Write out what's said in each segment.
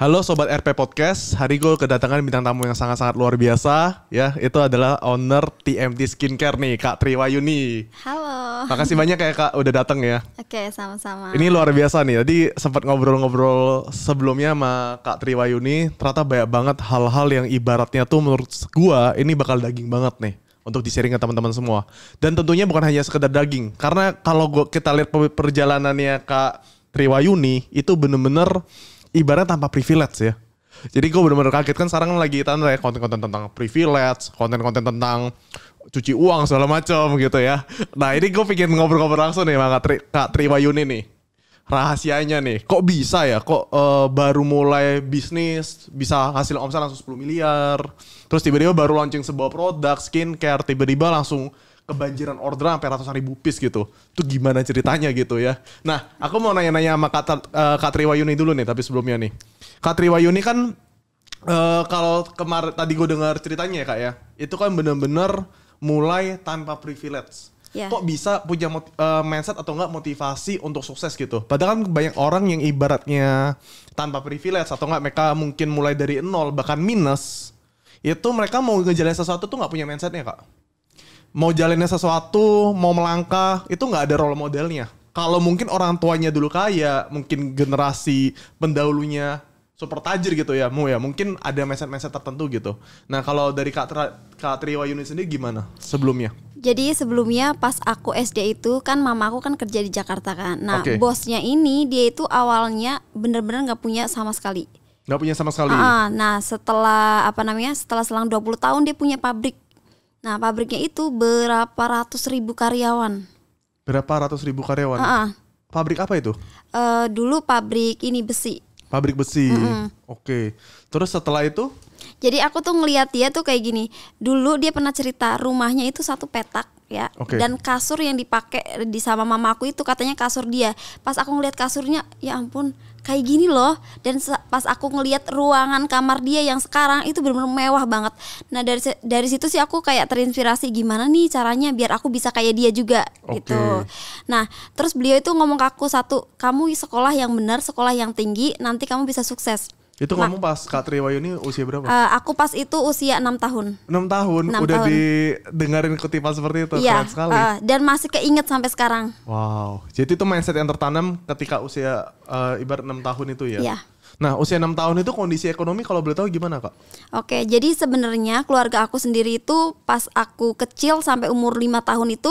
Halo sobat RP Podcast, hari gue kedatangan bintang tamu yang sangat-sangat luar biasa ya. Itu adalah owner TMT Skincare nih, Kak Triwayuni. Halo. Makasih banyak ya Kak udah datang ya. Oke, sama-sama. Ini luar biasa nih. Tadi sempat ngobrol-ngobrol sebelumnya sama Kak Triwayuni, ternyata banyak banget hal-hal yang ibaratnya tuh menurut gua ini bakal daging banget nih untuk di-sharing ke teman-teman semua. Dan tentunya bukan hanya sekedar daging, karena kalau gua kita lihat perjalanannya Kak Triwayuni itu bener-bener ibarat tanpa privilege ya. Jadi gue bener-bener kaget kan sekarang lagi tanda ya konten-konten tentang privilege, konten-konten tentang cuci uang segala macam gitu ya. Nah ini gue pikir ngobrol-ngobrol langsung nih sama Tri, Kak Tri Wayuni nih. Rahasianya nih, kok bisa ya? Kok uh, baru mulai bisnis bisa hasil omset langsung 10 miliar? Terus tiba-tiba baru launching sebuah produk skincare, tiba-tiba langsung kebanjiran order sampai ratusan ribu piece gitu. Itu gimana ceritanya gitu ya. Nah, aku mau nanya-nanya sama kak uh, eh, Katri dulu nih, tapi sebelumnya nih. Katri Wayuni kan uh, kalau kemarin tadi gue dengar ceritanya ya kak ya, itu kan bener-bener mulai tanpa privilege. Yeah. Kok bisa punya uh, mindset atau enggak motivasi untuk sukses gitu? Padahal kan banyak orang yang ibaratnya tanpa privilege atau enggak mereka mungkin mulai dari nol bahkan minus itu mereka mau ngejalanin sesuatu tuh nggak punya mindsetnya kak mau jalannya sesuatu, mau melangkah, itu nggak ada role modelnya. Kalau mungkin orang tuanya dulu kaya, mungkin generasi pendahulunya super tajir gitu ya, mau ya, mungkin ada mindset-mindset tertentu gitu. Nah kalau dari Kak, Tra, Kak Triwa Yunus sendiri gimana sebelumnya? Jadi sebelumnya pas aku SD itu kan mama aku kan kerja di Jakarta kan. Nah okay. bosnya ini dia itu awalnya bener-bener nggak punya sama sekali. Nggak punya sama sekali. Uh, nah setelah apa namanya setelah selang 20 tahun dia punya pabrik Nah, pabriknya itu berapa ratus ribu karyawan. Berapa ratus ribu karyawan? Uh-uh. Pabrik apa itu? Uh, dulu pabrik ini besi. Pabrik besi. Mm-hmm. Oke. Okay. Terus setelah itu? Jadi aku tuh ngelihat dia tuh kayak gini. Dulu dia pernah cerita rumahnya itu satu petak ya. Okay. Dan kasur yang dipakai di sama mamaku itu katanya kasur dia. Pas aku ngeliat kasurnya, ya ampun, kayak gini loh dan pas aku ngelihat ruangan kamar dia yang sekarang itu benar-benar mewah banget nah dari dari situ sih aku kayak terinspirasi gimana nih caranya biar aku bisa kayak dia juga okay. gitu nah terus beliau itu ngomong ke aku satu kamu sekolah yang benar sekolah yang tinggi nanti kamu bisa sukses itu nah, kamu pas Kak Triwayo ini usia berapa? Uh, aku pas itu usia 6 tahun. 6 tahun 6 udah tahun. didengarin kutipan seperti itu iya, keren sekali. Uh, dan masih keinget sampai sekarang. Wow. Jadi itu mindset yang tertanam ketika usia uh, ibarat 6 tahun itu ya. Iya. Nah, usia 6 tahun itu kondisi ekonomi kalau boleh tahu gimana, Kak? Oke, jadi sebenarnya keluarga aku sendiri itu pas aku kecil sampai umur 5 tahun itu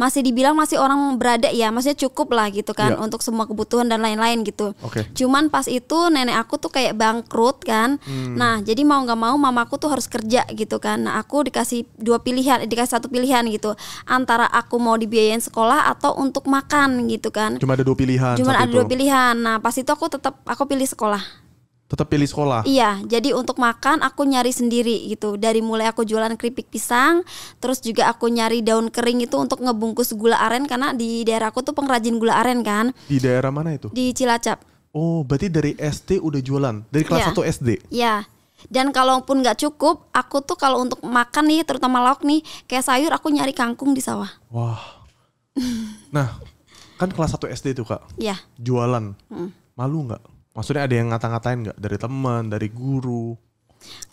masih dibilang masih orang berada ya, maksudnya cukup lah gitu kan ya. untuk semua kebutuhan dan lain-lain gitu. Oke. Cuman pas itu nenek aku tuh kayak bangkrut kan. Hmm. Nah, jadi mau nggak mau mamaku tuh harus kerja gitu kan. Nah, aku dikasih dua pilihan, dikasih satu pilihan gitu. Antara aku mau dibiayain sekolah atau untuk makan gitu kan. Cuma ada dua pilihan. Cuma ada itu. dua pilihan. Nah, pas itu aku tetap aku pilih sekolah Tetap pilih sekolah. Iya, jadi untuk makan aku nyari sendiri gitu. Dari mulai aku jualan keripik pisang, terus juga aku nyari daun kering itu untuk ngebungkus gula aren karena di daerah aku tuh pengrajin gula aren kan. Di daerah mana itu? Di Cilacap. Oh, berarti dari SD udah jualan. Dari kelas iya. satu 1 SD. Iya. Dan kalaupun nggak cukup, aku tuh kalau untuk makan nih, terutama lauk nih, kayak sayur aku nyari kangkung di sawah. Wah. Nah, kan kelas 1 SD tuh, Kak. Iya. Jualan. Hmm. Malu nggak? Maksudnya ada yang ngata-ngatain nggak dari teman, dari guru?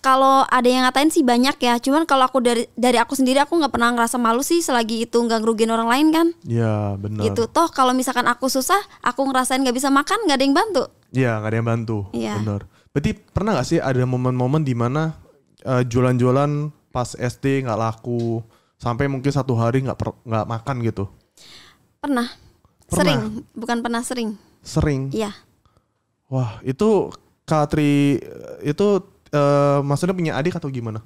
Kalau ada yang ngatain sih banyak ya. Cuman kalau aku dari dari aku sendiri aku nggak pernah ngerasa malu sih selagi itu nggak ngerugiin orang lain kan. Iya benar. Gitu toh kalau misalkan aku susah, aku ngerasain nggak bisa makan nggak ada yang bantu. Iya nggak ada yang bantu. Iya. Benar. Berarti pernah nggak sih ada momen-momen di mana uh, jualan-jualan pas SD nggak laku sampai mungkin satu hari nggak nggak makan gitu? Pernah. pernah. Sering bukan pernah sering. Sering. Iya Wah, itu Katri itu uh, maksudnya punya adik atau gimana?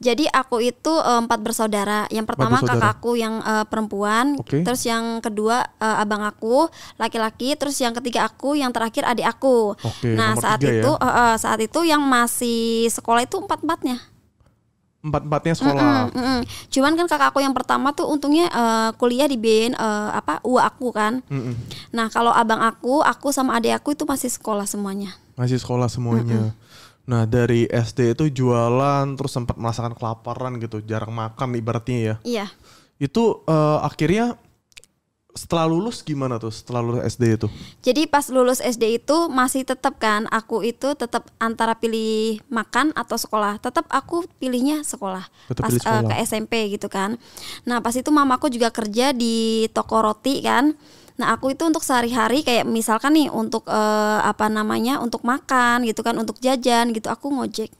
Jadi aku itu uh, empat bersaudara. Yang pertama bersaudara. kakakku yang uh, perempuan, okay. terus yang kedua uh, abang aku laki-laki, terus yang ketiga aku, yang terakhir adik aku. Okay, nah saat ya. itu ya? uh, saat itu yang masih sekolah itu empat empatnya empat-empatnya sekolah. Mm -mm, mm -mm. Cuman kan kakak aku yang pertama tuh untungnya uh, kuliah di BIN uh, eh, apa UA aku kan. Mm -mm. Nah, kalau abang aku, aku sama adik aku itu masih sekolah semuanya. Masih sekolah semuanya. Mm -mm. Nah, dari SD itu jualan terus sempat merasakan kelaparan gitu, jarang makan ibaratnya ya. Iya. Itu uh, akhirnya setelah lulus gimana tuh setelah lulus SD itu? Jadi pas lulus SD itu masih tetap kan aku itu tetap antara pilih makan atau sekolah. Tetap aku pilihnya sekolah. Tetap pas pilih eh, sekolah. ke SMP gitu kan. Nah, pas itu mamaku juga kerja di toko roti kan. Nah, aku itu untuk sehari-hari kayak misalkan nih untuk uh, apa namanya? untuk makan gitu kan, untuk jajan gitu aku ngojek.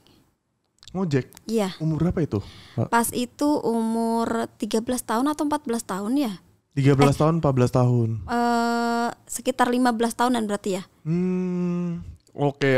Ngojek? Iya. Umur berapa itu? Pas itu umur 13 tahun atau 14 tahun ya? 13 eh, tahun, empat belas tahun. Uh, sekitar 15 tahunan berarti ya. Hmm, oke. Okay.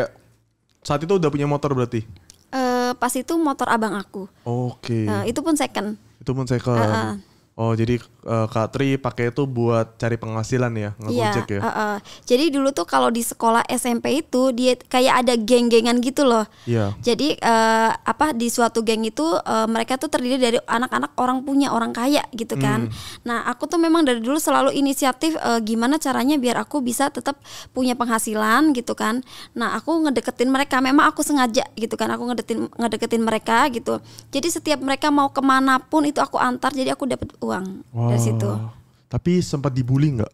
Saat itu udah punya motor berarti? Uh, pas itu motor abang aku. Oke. Okay. Uh, eh, itu pun second. Itu pun second. Uh, uh. Oh, jadi uh, Kak Tri pakai itu buat cari penghasilan ya, ngegojek iya, ya. ya? Uh, uh. Jadi dulu tuh kalau di sekolah SMP itu dia kayak ada geng-gengan gitu loh. Iya. Jadi uh, apa di suatu geng itu uh, mereka tuh terdiri dari anak-anak orang punya, orang kaya gitu kan. Hmm. Nah, aku tuh memang dari dulu selalu inisiatif uh, gimana caranya biar aku bisa tetap punya penghasilan gitu kan. Nah, aku ngedeketin mereka memang aku sengaja gitu kan. Aku ngedeketin ngedeketin mereka gitu. Jadi setiap mereka mau kemanapun itu aku antar jadi aku dapat uang. Wow dari oh. situ. Tapi sempat dibully nggak?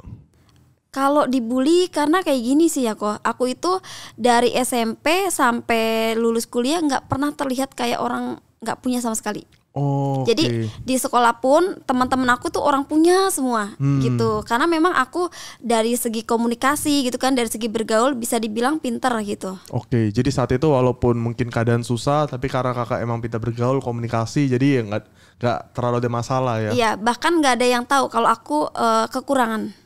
Kalau dibully karena kayak gini sih ya kok. Aku itu dari SMP sampai lulus kuliah nggak pernah terlihat kayak orang nggak punya sama sekali. Oh, Jadi okay. di sekolah pun teman-teman aku tuh orang punya semua hmm. gitu. Karena memang aku dari segi komunikasi gitu kan, dari segi bergaul bisa dibilang pinter gitu. Oke, okay. jadi saat itu walaupun mungkin keadaan susah, tapi karena kakak emang pinter bergaul, komunikasi, jadi ya nggak nggak terlalu ada masalah ya. Iya, bahkan nggak ada yang tahu kalau aku uh, kekurangan.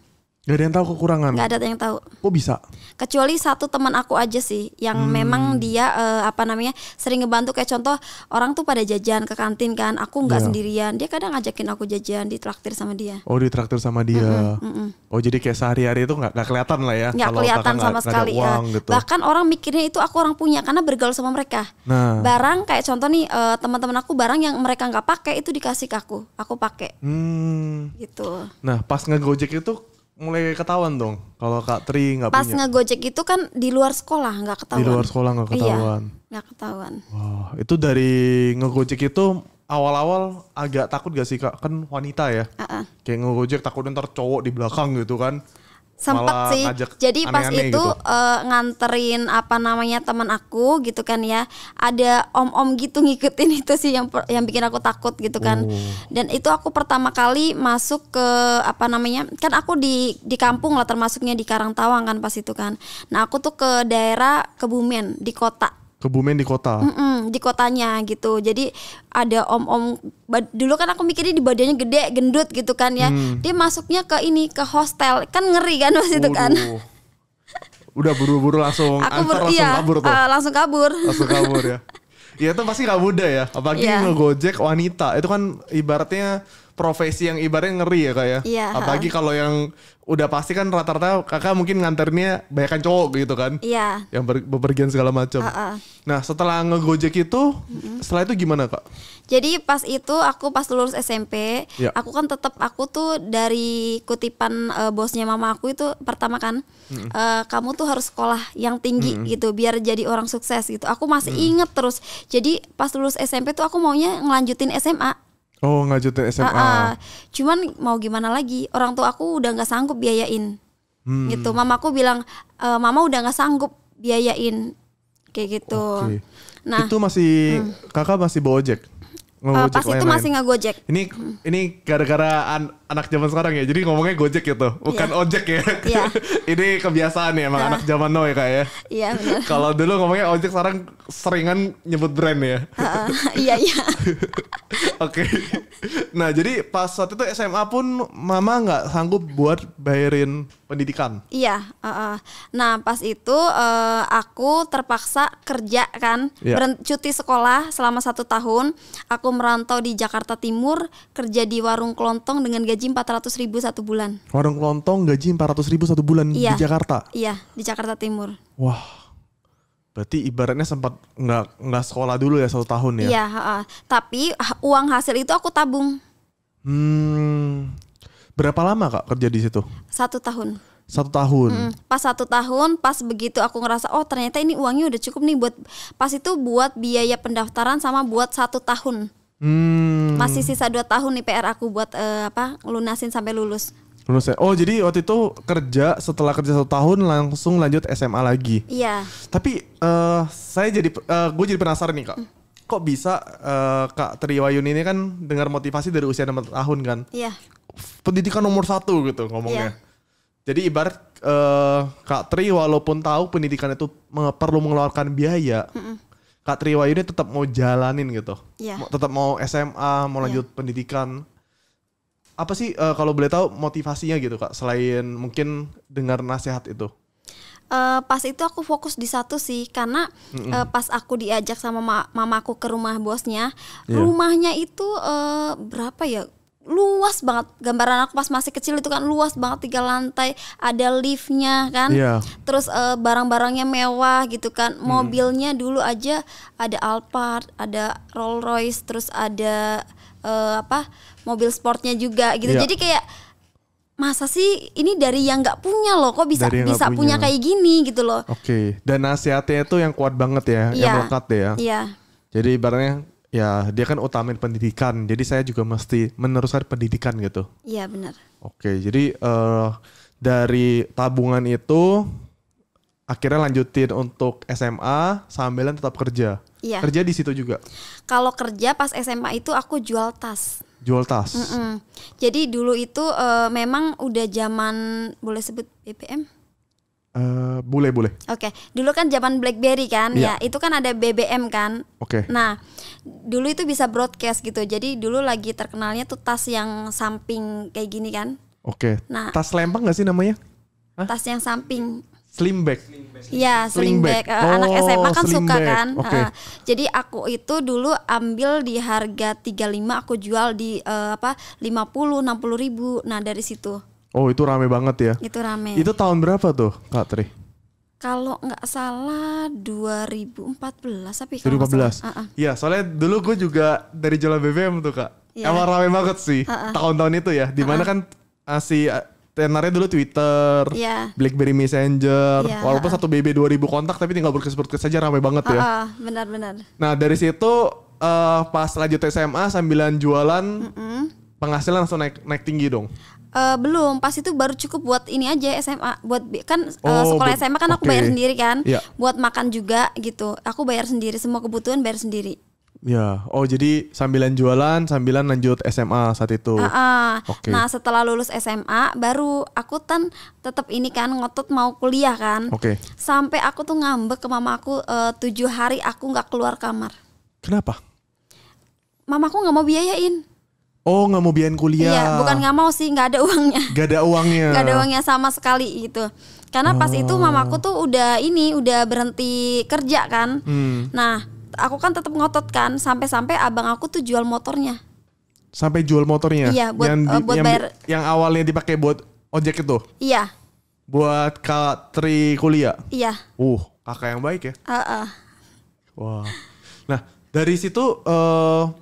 Gak ada yang tahu kekurangan. Gak ada yang tahu. Kok bisa? Kecuali satu teman aku aja sih yang hmm. memang dia uh, apa namanya sering ngebantu kayak contoh orang tuh pada jajan ke kantin kan, aku nggak yeah. sendirian. Dia kadang ngajakin aku jajan di traktir sama dia. Oh, di traktir sama dia. Mm hmm mm hmm Oh, jadi kayak sehari-hari itu nggak kelihatan lah ya Nggak kelihatan sama gak, sekali. Gak ya. uang, ya. gitu. Bahkan orang mikirnya itu aku orang punya karena bergaul sama mereka. Nah. Barang kayak contoh nih uh, teman-teman aku barang yang mereka nggak pakai itu dikasih ke aku, aku pakai. Hmm. Gitu. Nah, pas ngegojek itu mulai ketahuan dong kalau Kak Tri nggak punya. Pas ngegojek itu kan di luar sekolah nggak ketahuan. Di luar sekolah nggak iya, ketahuan. Iya, nggak ketahuan. Wah, itu dari ngegojek itu awal-awal agak takut gak sih Kak? Kan wanita ya. Uh -uh. Kayak ngegojek takut ntar cowok di belakang gitu kan sempat sih jadi aneh -aneh pas itu gitu. uh, nganterin apa namanya teman aku gitu kan ya ada om-om gitu ngikutin itu sih yang yang bikin aku takut gitu kan uh. dan itu aku pertama kali masuk ke apa namanya kan aku di di kampung lah termasuknya di Karangtawang kan pas itu kan nah aku tuh ke daerah Kebumen di kota Kebumen di kota. Mm -mm, di kotanya gitu. Jadi ada om-om dulu kan aku mikirnya di badannya gede, gendut gitu kan ya. Hmm. Dia masuknya ke ini ke hostel. Kan ngeri kan waktu itu kan. Udah buru-buru langsung aku ber, langsung iya, kabur tuh. Uh, langsung kabur. Langsung kabur ya. Iya itu pasti gak mudah ya. Apalagi yeah. ngegojek wanita. Itu kan ibaratnya profesi yang ibaratnya ngeri ya kak ya. Iya. Apalagi kalau yang udah pasti kan rata-rata kakak mungkin nganternya banyakkan cowok gitu kan. Iya. Yang ber, bepergian segala macam. Uh-uh. Nah setelah ngegojek itu, uh setelah itu gimana kak? Jadi pas itu aku pas lulus SMP, ya. aku kan tetap aku tuh dari kutipan uh, bosnya mama aku itu pertama kan, uh uh, kamu tuh harus sekolah yang tinggi uh gitu biar jadi orang sukses gitu. Aku masih uh inget terus. Jadi pas lulus SMP tuh aku maunya ngelanjutin SMA Oh ngajutin SMA. Uh, ah, uh. Ah. Cuman mau gimana lagi orang tua aku udah nggak sanggup biayain. Hmm. Gitu mamaku bilang e, mama udah nggak sanggup biayain kayak gitu. Okay. Nah itu masih hmm. kakak masih bojek. Uh, eh, pas lain itu masih nggak gojek. Ini ini gara-gara anak zaman sekarang ya. Jadi ngomongnya Gojek gitu, bukan yeah. ojek ya. Yeah. Ini kebiasaan ya emang uh. anak zaman now ya kak ya. Iya yeah, Kalau dulu ngomongnya ojek sekarang seringan nyebut brand ya. iya iya. Oke. Nah jadi pas waktu itu SMA pun mama nggak sanggup buat bayarin pendidikan. Iya. Uh, uh. Nah pas itu uh, aku terpaksa kerja kan, yeah. Berhenti, cuti sekolah selama satu tahun. Aku merantau di Jakarta Timur, kerja di warung kelontong dengan gaji gaji ratus ribu satu bulan. warung kelontong gaji empat ratus ribu satu bulan iya. di Jakarta? Iya, di Jakarta Timur. Wah, Berarti ibaratnya sempat nggak nggak sekolah dulu ya satu tahun ya? Iya, uh, tapi uang hasil itu aku tabung. Hmm, berapa lama kak kerja di situ? Satu tahun. Satu tahun. Hmm, pas satu tahun, pas begitu aku ngerasa oh ternyata ini uangnya udah cukup nih buat pas itu buat biaya pendaftaran sama buat satu tahun. Hmm. Masih sisa dua tahun nih PR aku buat uh, apa lunasin sampai lulus. Lulus ya? Oh jadi waktu itu kerja setelah kerja satu tahun langsung lanjut SMA lagi. Iya. Tapi uh, saya jadi uh, eh, gue jadi penasaran nih kak. Hmm. Kok bisa uh, Kak Triwayun ini kan dengar motivasi dari usia 6 tahun kan? Iya. Pendidikan nomor satu gitu ngomongnya. Iya. Jadi ibarat uh, Kak Tri walaupun tahu pendidikan itu perlu mengeluarkan biaya, mm -mm Kak Triwa ini tetap mau jalanin gitu. Yeah. Tetap mau SMA, mau iya. lanjut pendidikan. Apa sih uh, kalau boleh tahu motivasinya gitu Kak selain mungkin dengar nasihat itu? Uh, pas itu aku fokus di satu sih karena mm -hmm. Uh, pas aku diajak sama ma mamaku ke rumah bosnya, yeah. rumahnya itu uh, berapa ya? luas banget gambaran aku pas masih kecil itu kan luas banget tiga lantai ada liftnya kan yeah. terus uh, barang-barangnya mewah gitu kan hmm. mobilnya dulu aja ada Alphard ada Rolls Royce terus ada uh, apa mobil sportnya juga gitu yeah. jadi kayak masa sih ini dari yang nggak punya loh kok bisa bisa punya. punya kayak gini gitu loh oke okay. dan nasihatnya itu yang kuat banget ya yeah. yang melekat iya. ya yeah. jadi ibaratnya ya dia kan utamain pendidikan jadi saya juga mesti meneruskan pendidikan gitu iya benar oke jadi uh, dari tabungan itu akhirnya lanjutin untuk SMA sambilan tetap kerja iya kerja di situ juga kalau kerja pas SMA itu aku jual tas jual tas mm -mm. jadi dulu itu uh, memang udah zaman boleh sebut BBM Uh, boleh boleh. Oke, okay. dulu kan zaman BlackBerry kan, yeah. ya itu kan ada BBM kan. Oke. Okay. Nah, dulu itu bisa broadcast gitu. Jadi dulu lagi terkenalnya tuh tas yang samping kayak gini kan. Oke. Okay. Nah, tas lempeng gak sih namanya? Hah? Tas yang samping. Slim bag. Iya, slim slim bag. bag. Eh, oh, Anak SMA kan suka bag. kan. Okay. Uh, jadi aku itu dulu ambil di harga 35 aku jual di uh, apa 50 60 ribu. Nah, dari situ. Oh itu rame banget ya? Itu rame. Itu tahun berapa tuh Kak Tri? Kalau nggak salah 2014 tapi 2014. Iya, uh -uh. soalnya dulu gue juga dari Jalan BBM tuh Kak. Yeah. Emang rame banget sih tahun tahun-tahun itu ya. Dimana kan ah, si ah, tenarnya dulu Twitter, yeah. BlackBerry Messenger, yeah, walaupun satu BB 2000 kontak tapi tinggal berkes-berkes saja rame banget ya. benar-benar. Nah, dari situ uh, pas lanjut SMA sambilan jualan Uh -uh. penghasilan langsung naik naik tinggi dong. Uh, belum pas itu baru cukup buat ini aja SMA buat kan eh, oh, uh, sekolah SMA kan okay. aku bayar sendiri kan yeah. buat makan juga gitu aku bayar sendiri semua kebutuhan bayar sendiri ya oh jadi sambilan jualan sambilan lanjut SMA saat itu uh, ah, uh. Ah. Okay. nah setelah lulus SMA baru aku kan tetap ini kan ngotot mau kuliah kan okay. sampai aku tuh ngambek ke mama aku eh, tujuh hari aku nggak keluar kamar kenapa mama aku nggak mau biayain Oh nggak mau biayain kuliah? Iya, bukan nggak mau sih, nggak ada uangnya. Gak ada uangnya. gak ada uangnya sama sekali gitu. Karena pas itu oh. mamaku tuh udah ini, udah berhenti kerja kan. Hmm. Nah, aku kan tetap ngotot kan, sampai-sampai abang aku tuh jual motornya. Sampai jual motornya? Iya, buat yang, uh, buat yang, bayar. Yang awalnya dipakai buat ojek itu? Iya. Buat kak tri kuliah? Iya. Uh, kakak yang baik ya. Uh -uh. Wah. Nah, dari situ. Uh,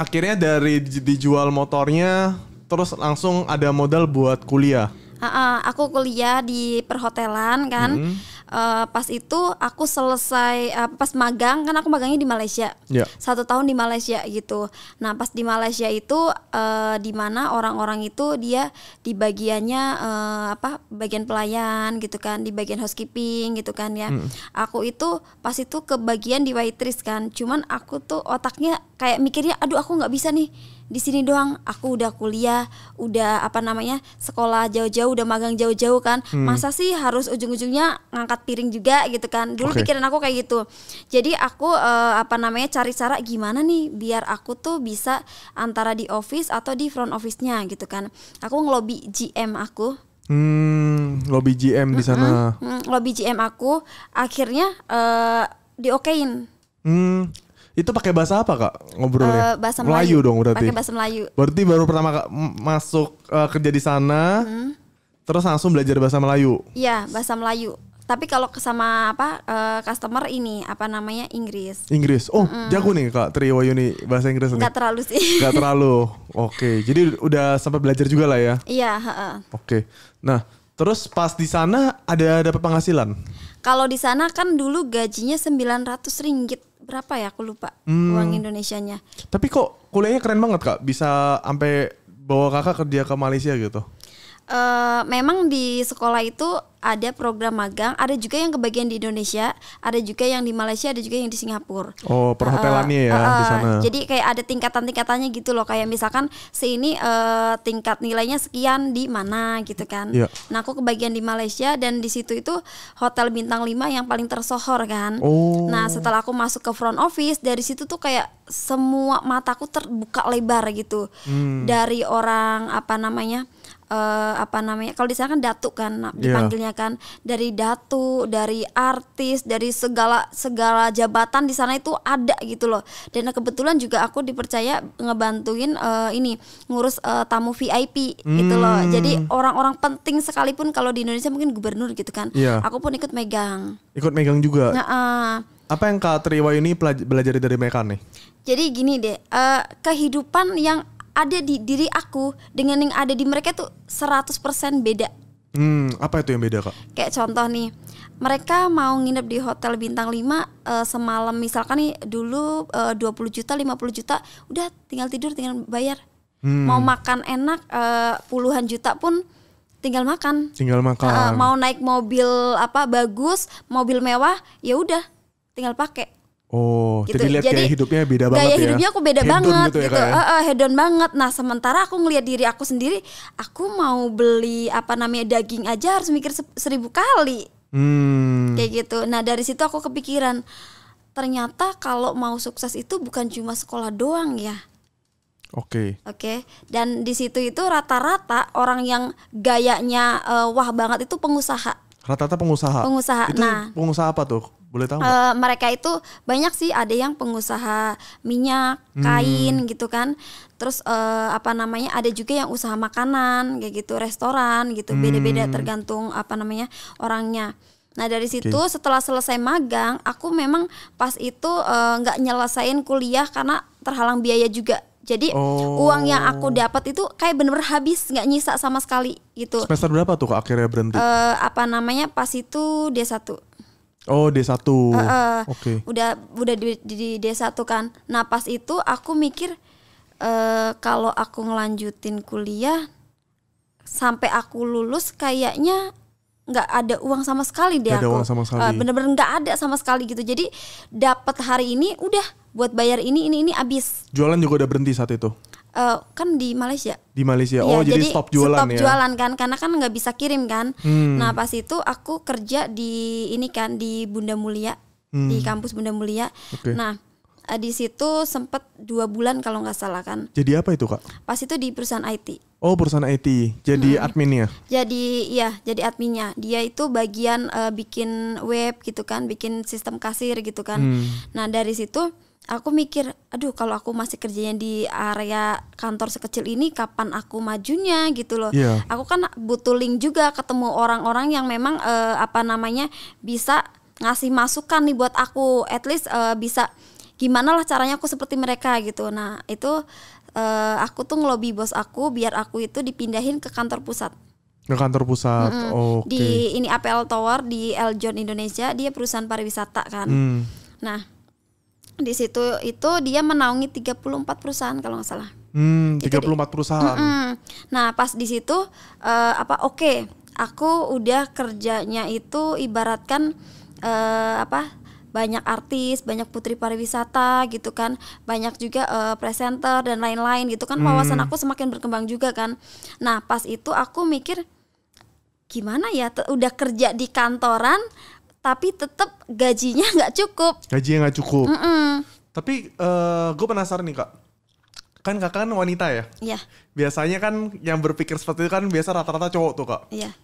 akhirnya dari dijual motornya terus langsung ada modal buat kuliah. Uh, aku kuliah di perhotelan kan. Hmm uh, pas itu aku selesai uh, pas magang kan aku magangnya di Malaysia yeah. satu tahun di Malaysia gitu nah pas di Malaysia itu uh, di mana orang-orang itu dia di bagiannya uh, apa bagian pelayan gitu kan di bagian housekeeping gitu kan ya mm. aku itu pas itu ke bagian di waitress kan cuman aku tuh otaknya kayak mikirnya aduh aku nggak bisa nih di sini doang aku udah kuliah udah apa namanya sekolah jauh-jauh udah magang jauh-jauh kan hmm. masa sih harus ujung-ujungnya ngangkat piring juga gitu kan dulu okay. pikiran aku kayak gitu jadi aku uh, apa namanya cari cara gimana nih biar aku tuh bisa antara di office atau di front office-nya gitu kan aku ngelobi GM aku Hmm, lobby GM mm -hmm. di sana. Hmm, mm, lobby GM aku akhirnya uh, eh, diokein. Hmm. Itu pakai bahasa apa kak ngobrolnya? Uh, bahasa Melayu, Melayu dong berarti. Pakai bahasa Melayu. Berarti baru pertama kak masuk uh, kerja di sana, hmm. terus langsung belajar bahasa Melayu. Iya bahasa Melayu. Tapi kalau sama apa uh, customer ini apa namanya Inggris. Inggris. Oh mm. jago nih kak Triwayuni bahasa Inggris. Gak terlalu sih. Gak terlalu. Oke. Okay. Jadi udah sampai belajar juga lah ya. Iya. Uh. Oke. Okay. Nah terus pas di sana ada dapat penghasilan? Kalau di sana kan dulu gajinya 900 ringgit berapa ya aku lupa hmm. uang Indonesianya. Tapi kok kuliahnya keren banget kak, bisa sampai bawa kakak kerja ke Malaysia gitu uh, memang di sekolah itu ada program magang, ada juga yang kebagian di Indonesia, ada juga yang di Malaysia, ada juga yang di Singapura. Oh, perhotelannya uh, ya uh, di sana. Jadi kayak ada tingkatan-tingkatannya gitu loh, kayak misalkan seini uh, tingkat nilainya sekian di mana gitu kan. Yeah. Nah, aku kebagian di Malaysia dan di situ itu hotel bintang 5 yang paling tersohor kan. Oh. Nah, setelah aku masuk ke front office, dari situ tuh kayak semua mataku terbuka lebar gitu. Hmm. Dari orang apa namanya? uh, apa namanya kalau di sana kan datu kan nah, iya. dipanggilnya yeah. kan dari datu dari artis dari segala segala jabatan di sana itu ada gitu loh dan kebetulan juga aku dipercaya ngebantuin uh, ini ngurus uh, tamu VIP hmm. gitu loh hmm. jadi orang-orang penting sekalipun kalau di Indonesia mungkin gubernur gitu kan yeah. aku pun ikut megang ikut megang juga nah, uh, apa yang Kak Triwa ini pelaj- belajar dari mereka nih? Jadi gini deh, uh, kehidupan yang ada di diri aku dengan yang ada di mereka tuh 100% beda. Hmm, apa itu yang beda, Kak? Kayak contoh nih, mereka mau nginep di hotel bintang 5 uh, eh, semalam misalkan nih dulu eh, uh, 20 juta, 50 juta, udah tinggal tidur tinggal bayar. Hmm. Mau makan enak uh, puluhan juta pun tinggal makan. Tinggal makan. Uh, mau naik mobil apa bagus, mobil mewah, ya udah tinggal pakai Oh, gitu. jadi lihat kayak hidupnya beda banget gaya ya. Gaya hidupnya aku beda hedon banget gitu, ya, gitu. Ya? Uh, uh, hedon banget. Nah, sementara aku ngelihat diri aku sendiri, aku mau beli apa namanya daging aja harus mikir seribu kali. Hmm. Kayak gitu. Nah, dari situ aku kepikiran ternyata kalau mau sukses itu bukan cuma sekolah doang ya. Oke. Okay. Oke. Okay. Dan di situ itu rata-rata orang yang gayanya uh, wah banget itu pengusaha. Rata-rata pengusaha. Pengusaha. Itu nah, pengusaha apa tuh? Boleh tahu? Uh, mereka itu banyak sih ada yang pengusaha minyak, hmm. kain gitu kan. Terus uh, apa namanya? Ada juga yang usaha makanan kayak gitu, restoran gitu. Beda-beda hmm. tergantung apa namanya orangnya. Nah dari situ okay. setelah selesai magang, aku memang pas itu eh, nggak uh, nyelesain kuliah karena terhalang biaya juga. Jadi oh. uang yang aku dapat itu kayak bener-bener habis, nggak nyisa sama sekali gitu. Semester berapa tuh akhirnya berhenti? Uh, apa namanya pas itu dia satu Oh D1 uh, uh, Oke okay. Udah udah di, di D1 kan Nah pas itu aku mikir uh, Kalau aku ngelanjutin kuliah Sampai aku lulus kayaknya nggak ada uang sama sekali deh gak aku. Eh, bener-bener nggak ada sama sekali gitu. Jadi dapat hari ini udah buat bayar ini ini ini abis. Jualan juga udah berhenti saat itu. Uh, kan di Malaysia. Di Malaysia. Oh, iya, jadi, jadi stop jualan stop ya. jualan kan karena kan nggak bisa kirim kan. Hmm. Nah, pas itu aku kerja di ini kan di Bunda Mulia, hmm. di kampus Bunda Mulia. Okay. Nah, eh, di situ sempet dua bulan kalau nggak salah kan. Jadi apa itu, Kak? Pas itu di perusahaan IT. Oh, perusahaan IT. Jadi hmm. adminnya. Jadi iya, jadi adminnya. Dia itu bagian uh, bikin web gitu kan, bikin sistem kasir gitu kan. Hmm. Nah, dari situ aku mikir, aduh kalau aku masih kerjanya di area kantor sekecil ini, kapan aku majunya gitu loh. Yeah. Aku kan butuh link juga ketemu orang-orang yang memang uh, apa namanya bisa ngasih masukan nih buat aku, at least uh, bisa gimana lah caranya aku seperti mereka gitu. Nah itu uh, aku tuh ngelobi bos aku biar aku itu dipindahin ke kantor pusat ke kantor pusat. Mm -hmm. oh, okay. Di ini APL Tower di Eljon Indonesia, dia perusahaan pariwisata kan. Mm. Nah, di situ itu dia menaungi 34 perusahaan kalau nggak salah. Hmm, 34 gitu empat perusahaan. Mm -mm. Nah, pas di situ uh, apa oke, okay, aku udah kerjanya itu ibaratkan uh, apa? banyak artis, banyak putri pariwisata gitu kan, banyak juga uh, presenter dan lain-lain gitu kan. Wawasan hmm. aku semakin berkembang juga kan. Nah, pas itu aku mikir gimana ya udah kerja di kantoran tapi tetap gajinya nggak cukup. Gajinya nggak cukup. Mm -mm. Tapi uh, eh, gue penasaran nih kak, kan kakak kan wanita ya? Iya. Biasanya kan yang berpikir seperti itu kan biasa rata-rata cowok tuh kak. Iya. Yeah.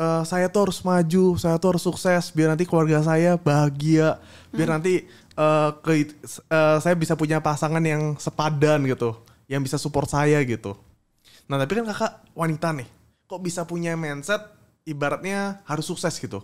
Uh, saya tuh harus maju, saya tuh harus sukses biar nanti keluarga saya bahagia, biar mm. nanti uh, ke, uh, saya bisa punya pasangan yang sepadan gitu, yang bisa support saya gitu. Nah tapi kan kakak wanita nih, kok bisa punya mindset ibaratnya harus sukses gitu?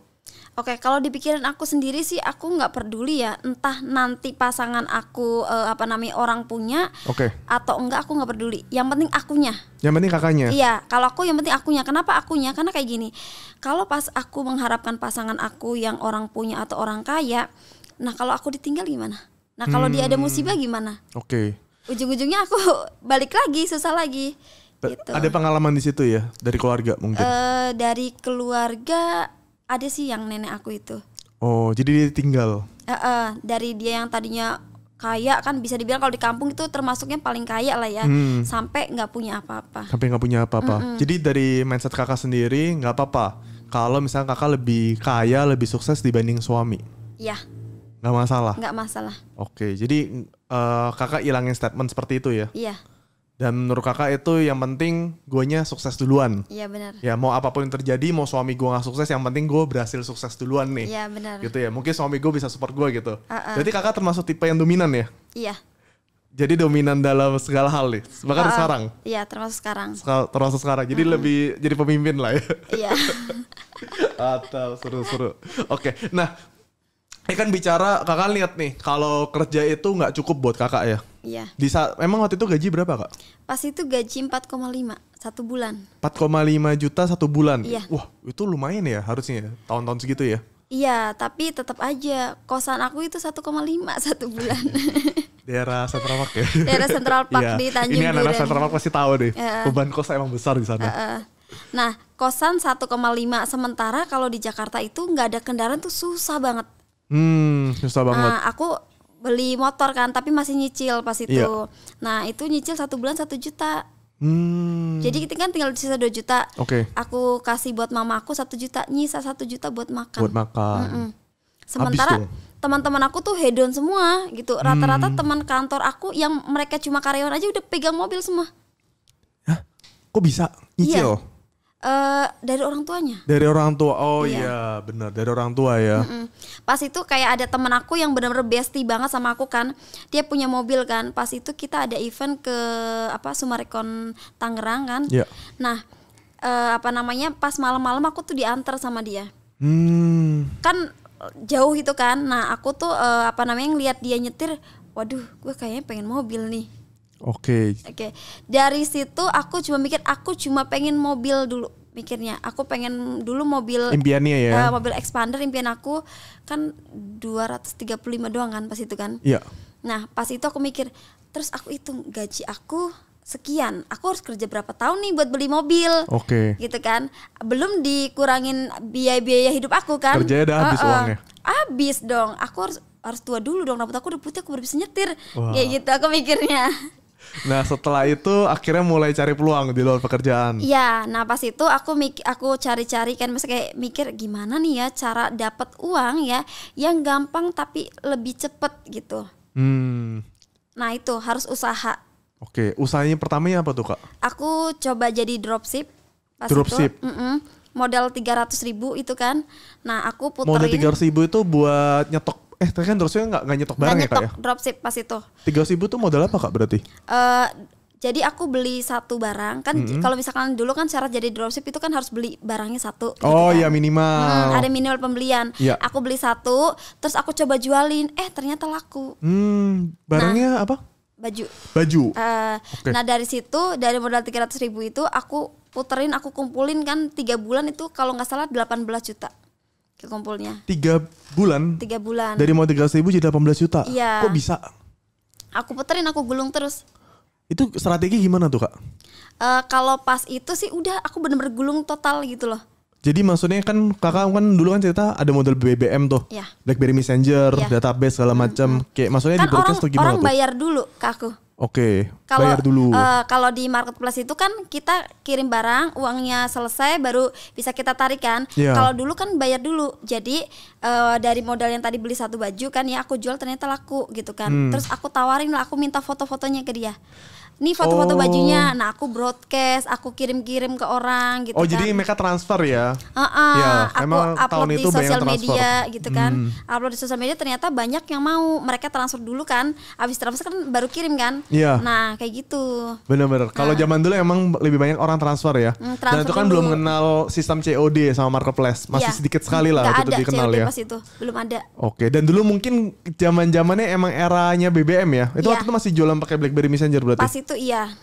Oke, okay, kalau dipikirin aku sendiri sih aku nggak peduli ya, entah nanti pasangan aku uh, apa namanya orang punya, okay. atau enggak aku nggak peduli. Yang penting akunya. Yang penting kakaknya. Iya, kalau aku yang penting akunya. Kenapa akunya? Karena kayak gini, kalau pas aku mengharapkan pasangan aku yang orang punya atau orang kaya, nah kalau aku ditinggal gimana? Nah kalau hmm. dia ada hmm. musibah gimana? Oke. Okay. Ujung-ujungnya aku balik lagi, susah lagi. Gitu. Ada pengalaman di situ ya dari keluarga mungkin? Uh, dari keluarga ada sih yang nenek aku itu oh jadi dia tinggal uh, uh, dari dia yang tadinya kaya kan bisa dibilang kalau di kampung itu termasuknya paling kaya lah ya hmm. sampai nggak punya apa-apa sampai nggak punya apa-apa mm -hmm. jadi dari mindset kakak sendiri nggak apa-apa kalau misalnya kakak lebih kaya lebih sukses dibanding suami ya nggak masalah nggak masalah oke jadi uh, kakak ilangin statement seperti itu ya iya dan menurut kakak itu yang penting gonya sukses duluan. Iya benar. Ya mau apapun yang terjadi, mau suami gue gak sukses, yang penting gue berhasil sukses duluan nih. Iya benar. Gitu ya, mungkin suami gue bisa support gue gitu. Uh -uh. Jadi kakak termasuk tipe yang dominan ya? Iya. Jadi dominan dalam segala hal nih, bahkan uh -uh. sekarang. Iya termasuk sekarang. Sekal termasuk sekarang, jadi uh lebih jadi pemimpin lah ya. Iya. Atau seru-seru. Oke, okay. nah ini kan bicara kakak lihat nih kalau kerja itu nggak cukup buat kakak ya. Iya. Di saat emang waktu itu gaji berapa kak? Pas itu gaji 4,5 satu bulan. 4,5 juta satu bulan. Iya. Wah itu lumayan ya harusnya ya, tahun-tahun segitu ya. Iya tapi tetap aja kosan aku itu 1,5 satu bulan. daerah Central Park ya. Daerah Central Park iya. di Tanjung Ini anak-anak Central Park pasti tahu deh. Uh, beban kos emang besar di sana. Uh, uh. Nah, kosan 1,5 sementara kalau di Jakarta itu nggak ada kendaraan tuh susah banget. Hmm, susah banget. Nah, aku beli motor kan, tapi masih nyicil pas itu. Yeah. Nah, itu nyicil satu bulan satu juta. Hmm. Jadi kita kan tinggal sisa dua juta. Oke. Okay. Aku kasih buat mama aku satu juta, nyisa satu juta buat makan. Buat makan. Mm -mm. Sementara teman-teman aku tuh hedon semua gitu. Rata-rata hmm. teman kantor aku yang mereka cuma karyawan aja udah pegang mobil semua. Hah? Kok bisa nyicil? Iya. Uh, dari orang tuanya. Dari orang tua. Oh iya, iya benar, dari orang tua ya. Mm -mm. Pas itu kayak ada temen aku yang benar-benar bestie banget sama aku kan. Dia punya mobil kan. Pas itu kita ada event ke apa Sumarekon Tangerang kan. Yeah. Nah, uh, apa namanya? Pas malam-malam aku tuh diantar sama dia. Hmm. Kan jauh itu kan. Nah, aku tuh uh, apa namanya ngelihat dia nyetir. Waduh, gue kayaknya pengen mobil nih Oke. Okay. Oke. Okay. Dari situ aku cuma mikir aku cuma pengen mobil dulu mikirnya. Aku pengen dulu mobil impiannya ya. Uh, mobil expander impian aku kan 235 doang kan pas itu kan. Iya. Yeah. Nah, pas itu aku mikir terus aku hitung gaji aku sekian aku harus kerja berapa tahun nih buat beli mobil oke okay. gitu kan belum dikurangin biaya-biaya hidup aku kan kerja udah habis uh -uh. uangnya habis dong aku harus harus tua dulu dong rambut aku udah putih aku baru bisa nyetir wow. kayak gitu aku mikirnya Nah setelah itu akhirnya mulai cari peluang di luar pekerjaan. Iya, nah pas itu aku mik aku cari-cari kan misalnya kayak mikir gimana nih ya cara dapat uang ya yang gampang tapi lebih cepet gitu. Hmm. Nah itu harus usaha. Oke, usahanya pertamanya apa tuh kak? Aku coba jadi dropship. Pas dropship. Itu, mm -mm, modal tiga ratus ribu itu kan. Nah aku puterin. Modal tiga ratus ribu itu buat nyetok Eh tadi kan dropship nggak nggak nyetok barang gak nyetok ya kak ya? dropship pas itu. Tiga ribu tuh modal apa kak berarti? Uh, jadi aku beli satu barang kan mm -hmm. kalau misalkan dulu kan syarat jadi dropship itu kan harus beli barangnya satu. Gitu oh gitu kan? ya minimal. Hmm, ada minimal pembelian. Ya. Aku beli satu, terus aku coba jualin, eh ternyata laku. Hmm, barangnya nah, apa? Baju. Baju. Uh, eh, okay. Nah dari situ dari modal tiga ratus ribu itu aku puterin aku kumpulin kan tiga bulan itu kalau nggak salah 18 juta kekumpulnya Tiga bulan. Tiga bulan. Dari mau tiga ribu jadi delapan belas juta. Iya. Kok bisa? Aku puterin, aku gulung terus. Itu strategi gimana tuh kak? Uh, kalau pas itu sih udah aku bener-bener gulung total gitu loh. Jadi maksudnya kan kakak kan dulu kan cerita ada model BBM tuh, ya. BlackBerry Messenger, ya. database segala macam. -hmm. Kayak maksudnya kan di broadcast orang, tuh gimana orang tuh? bayar dulu ke aku. Oke, okay, bayar dulu. Uh, kalau di marketplace itu kan kita kirim barang, uangnya selesai baru bisa kita tarik kan. Yeah. Kalau dulu kan bayar dulu. Jadi uh, dari modal yang tadi beli satu baju kan ya aku jual ternyata laku gitu kan. Hmm. Terus aku tawarin lah, aku minta foto-fotonya ke dia nih foto-foto oh. bajunya nah aku broadcast aku kirim-kirim ke orang gitu oh kan. jadi mereka transfer ya uh -uh, ya aku emang upload tahun di sosial media gitu kan hmm. upload di sosial media ternyata banyak yang mau mereka transfer dulu kan abis transfer kan baru kirim kan iya nah kayak gitu bener-bener nah. kalau zaman dulu emang lebih banyak orang transfer ya hmm, transfer dan itu kan dulu. belum kenal sistem COD sama marketplace masih yeah. sedikit sekali lah Gak waktu ada itu dikenal COD ya pas itu belum ada oke dan dulu mungkin zaman zamannya emang eranya BBM ya itu yeah. waktu itu masih jualan pakai BlackBerry Messenger berarti pas itu itu iya.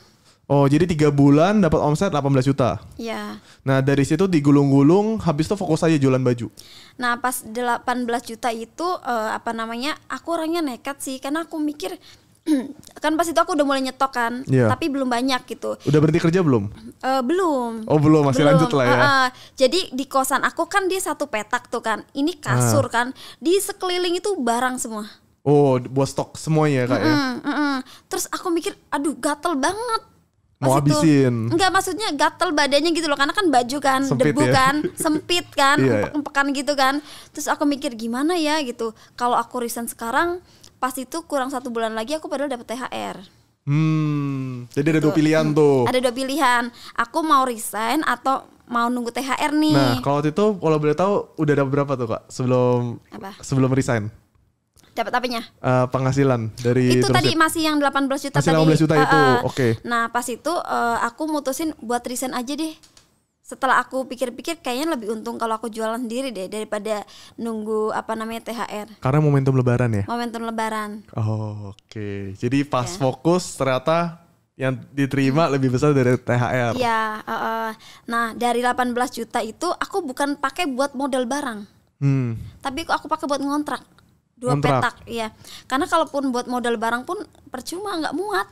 Oh, jadi tiga bulan dapat omset 18 juta. Iya. Nah, dari situ digulung-gulung, habis itu fokus aja jualan baju. Nah, pas 18 juta itu uh, apa namanya? Aku orangnya nekat sih karena aku mikir kan pas itu aku udah mulai nyetok kan, yeah. tapi belum banyak gitu. Udah berhenti kerja belum? Uh, belum. Oh belum, masih belum. lanjut lah ya. Uh, uh, jadi di kosan aku kan dia satu petak tuh kan, ini kasur uh. kan, di sekeliling itu barang semua. Oh, buat stok semuanya kak mm -mm, ya. Mm -mm. Terus aku mikir, aduh gatel banget. Mau Pas habisin. enggak maksudnya gatel badannya gitu loh karena kan baju kan sempit debu ya? kan sempit kan iya, iya. empek-empekan gitu kan. Terus aku mikir gimana ya gitu. Kalau aku resign sekarang pas itu kurang satu bulan lagi aku padahal dapat THR. Hmm, jadi ada dua gitu. pilihan tuh. Ada dua pilihan. Aku mau resign atau mau nunggu THR nih. Nah, kalau itu kalau boleh tahu udah ada berapa tuh kak sebelum Apa? sebelum resign? Dapat apanya? Uh, eh, penghasilan dari Itu tadi masih yang 18 juta masih tadi. 18 juta itu. Uh, Oke. Okay. Nah, pas itu uh, aku mutusin buat resign aja deh. Setelah aku pikir-pikir kayaknya lebih untung kalau aku jualan sendiri deh daripada nunggu apa namanya THR. Karena momentum lebaran ya? Momentum lebaran. Oh, Oke. Okay. Jadi pas yeah. fokus ternyata yang diterima lebih besar dari THR. Iya, uh, uh, nah dari 18 juta itu aku bukan pakai buat modal barang. Hmm. Tapi aku pakai buat ngontrak dua Entrak. petak ya karena kalaupun buat modal barang pun percuma nggak muat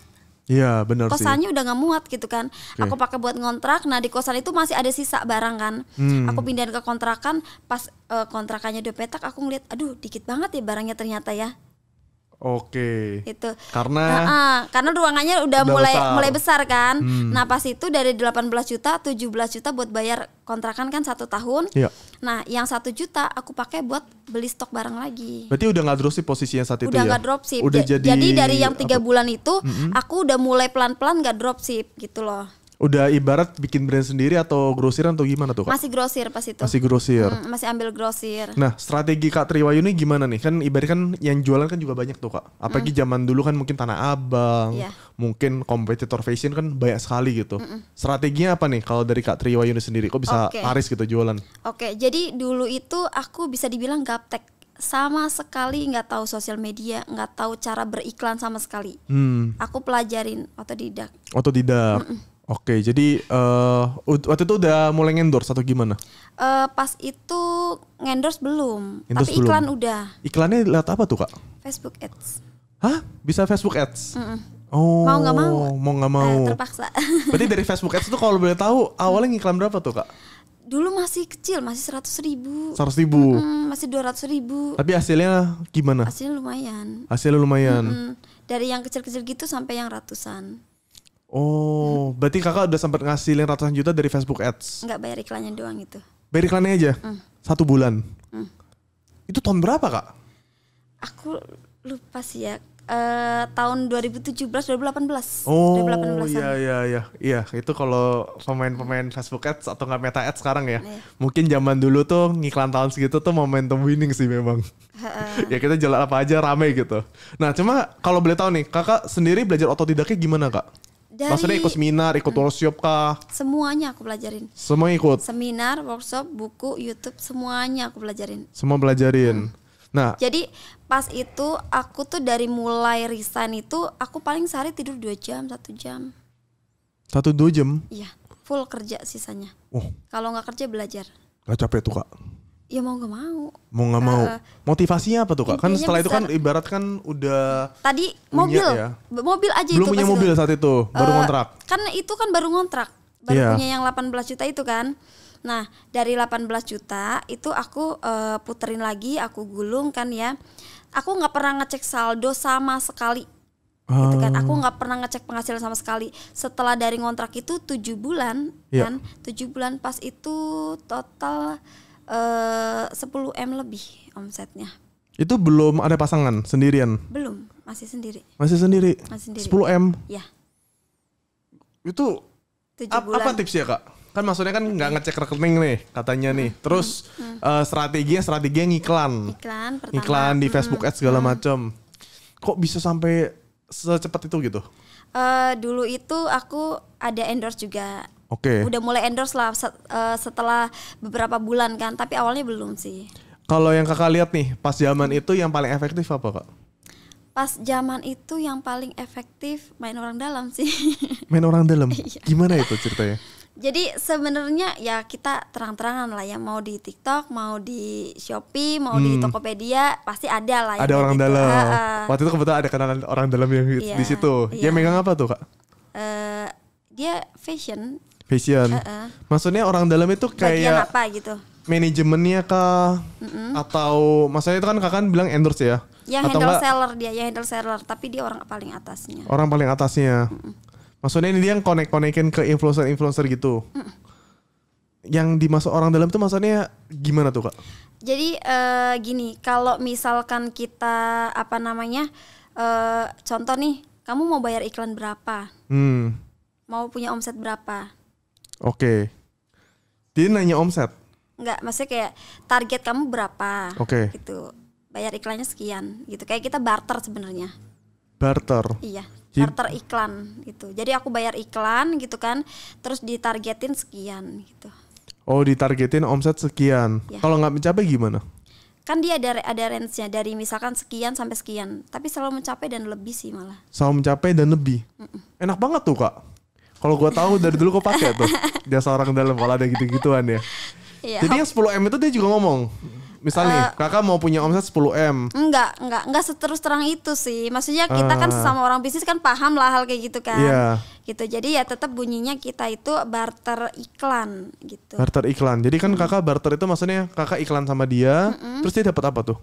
Iya benar sih. Kosannya udah nggak muat gitu kan. Okay. Aku pakai buat ngontrak. Nah di kosan itu masih ada sisa barang kan. Hmm. Aku pindahin ke kontrakan. Pas uh, kontrakannya dua petak, aku ngeliat, aduh dikit banget ya barangnya ternyata ya. Oke. Okay. Itu. Karena nah, uh, karena ruangannya udah, udah mulai besar. mulai besar kan. Hmm. Nah, pas itu dari 18 juta 17 juta buat bayar kontrakan kan satu tahun. Iya. Nah, yang satu juta aku pakai buat beli stok barang lagi. Berarti udah nggak sih posisinya saat udah ya? Udah nggak sih. Udah jadi Jadi dari yang tiga bulan itu mm -hmm. aku udah mulai pelan-pelan nggak drop sih gitu loh. Udah ibarat bikin brand sendiri atau grosir atau gimana tuh kak? Masih grosir pas itu. Masih grosir. Hmm, masih ambil grosir. Nah strategi kak Triwayu ini gimana nih? Kan ibarat kan yang jualan kan juga banyak tuh kak. Apalagi hmm. zaman dulu kan mungkin Tanah Abang, yeah. mungkin kompetitor fashion kan banyak sekali gitu. Mm -mm. Strateginya apa nih kalau dari kak Triwayu ini sendiri? Kok bisa okay. gitu jualan? Oke, okay, jadi dulu itu aku bisa dibilang gaptek sama sekali nggak tahu sosial media, nggak tahu cara beriklan sama sekali. Hmm. Aku pelajarin otodidak. Otodidak. Mm -mm Oke, jadi uh, waktu itu udah mulai endorse atau gimana? Uh, pas itu endorse belum, endorse tapi belum. iklan udah. Iklannya lihat apa tuh kak? Facebook Ads. Hah? Bisa Facebook Ads? Mm -mm. Oh, mau nggak mau? Mau nggak mau? Uh, terpaksa. Berarti dari Facebook Ads itu kalau boleh tahu awalnya ngiklan berapa tuh kak? Dulu masih kecil, masih seratus ribu. Seratus ribu. Mm -mm, masih dua ratus ribu. Tapi hasilnya gimana? Hasilnya lumayan. Hasilnya lumayan. Mm -mm. Dari yang kecil-kecil gitu sampai yang ratusan. Oh, berarti kakak udah sempat ngasilin ratusan juta dari Facebook Ads? Enggak, bayar iklannya doang itu. Bayar iklannya aja? Mm. Satu bulan? Mm. Itu tahun berapa kak? Aku lupa sih ya, Uh, tahun 2017 2018. Oh, 2018 iya iya iya. Iya, itu kalau pemain-pemain Facebook Ads atau nggak Meta Ads sekarang ya. Yeah. Mungkin zaman dulu tuh ngiklan tahun segitu tuh momentum winning sih memang. ya kita jalan apa aja rame gitu. Nah, cuma kalau boleh tahu nih, Kakak sendiri belajar otodidaknya gimana, Kak? Dari Maksudnya ikut seminar, ikut hmm, workshop kah? Semuanya aku pelajarin. Semua ikut. Seminar, workshop, buku, YouTube, semuanya aku pelajarin. Semua pelajarin. Hmm. Nah. Jadi pas itu aku tuh dari mulai resign itu aku paling sehari tidur dua jam, satu jam. Satu dua jam? Iya, full kerja sisanya. Oh. Kalau nggak kerja belajar. Gak capek tuh kak? ya mau nggak mau mau nggak mau eh, motivasinya apa tuh kak kan setelah besar. itu kan ibarat kan udah tadi mobil ya. mobil aja belum itu punya mobil itu. saat itu baru uh, ngontrak kan itu kan baru kontrak baru yeah. punya yang 18 juta itu kan nah dari 18 juta itu aku uh, puterin lagi aku gulung kan ya aku nggak pernah ngecek saldo sama sekali gitu kan aku nggak pernah ngecek penghasilan sama sekali setelah dari ngontrak itu tujuh bulan yeah. kan tujuh bulan pas itu total eh, 10M lebih omsetnya. Itu belum ada pasangan sendirian. Belum, masih sendiri. Masih sendiri. Masih sendiri. 10M. Ya. Itu ap bulan. apa tipsnya, Kak? Kan maksudnya kan nggak ngecek rekening nih katanya nih. Hmm, Terus hmm. uh, eh, strateginya strateginya ngiklan. Iklan pertama. Iklan di Facebook Ads segala hmm. macam. Kok bisa sampai secepat itu gitu? Eh dulu itu aku ada endorse juga Oke. Okay. Udah mulai endorse lah eh, setelah beberapa bulan kan, tapi awalnya belum sih. Kalau yang kakak lihat nih, pas zaman hmm. itu yang paling efektif apa kak? Pas zaman itu yang paling efektif main orang dalam sih. Main orang dalam? Iya. Gimana itu ceritanya? Jadi sebenarnya ya kita terang-terangan lah ya mau di TikTok, mau di Shopee, mau hmm. di Tokopedia pasti ada lah. Ya ada orang gitu. dalam. Uh, uh. Waktu itu kebetulan ada kenalan orang dalam yang yeah, di iya, situ. Yeah. Dia iya. megang apa tuh kak? Uh, dia fashion fashion. Uh-uh. Maksudnya orang dalam itu kayak Bagian apa gitu? Manajemennya kah? Uh -uh. Atau maksudnya itu kan kakak kan bilang endorse ya? Yang Atau handle enggak, seller dia, yang handle seller, tapi dia orang paling atasnya. Orang paling atasnya. Uh -uh. Maksudnya ini dia yang connect-connectin ke influencer-influencer gitu. mm Yang dimasuk orang dalam itu maksudnya gimana tuh, Kak? Jadi uh, gini, kalau misalkan kita apa namanya? Uh, contoh nih, kamu mau bayar iklan berapa? Hmm. Mau punya omset berapa? Oke. Dia nanya omset. Enggak, maksudnya kayak target kamu berapa? Oke. Okay. Gitu. Bayar iklannya sekian gitu. Kayak kita barter sebenarnya. Barter. Iya. barter iklan gitu. Jadi aku bayar iklan gitu kan, terus ditargetin sekian gitu. Oh, ditargetin omset sekian. Ya. Kalau nggak mencapai gimana? Kan dia ada ada range-nya dari misalkan sekian sampai sekian, tapi selalu mencapai dan lebih sih malah. Selalu mencapai dan lebih. Mm -mm. Enak banget tuh, Kak. Kalau gue tahu dari dulu kok pakai tuh Dia seorang dalam kalau ada gitu-gituan ya. Iya. Jadi yang 10 m itu dia juga ngomong. Misalnya uh, kakak mau punya omset 10 m. Enggak, enggak, enggak seterus terang itu sih. Maksudnya kita uh, kan ah. sama orang bisnis kan paham lah hal kayak gitu kan. Iya. Gitu. Jadi ya tetap bunyinya kita itu barter iklan gitu. Barter iklan. Jadi kan kakak barter itu maksudnya kakak iklan sama dia, mm -mm. terus dia dapat apa tuh?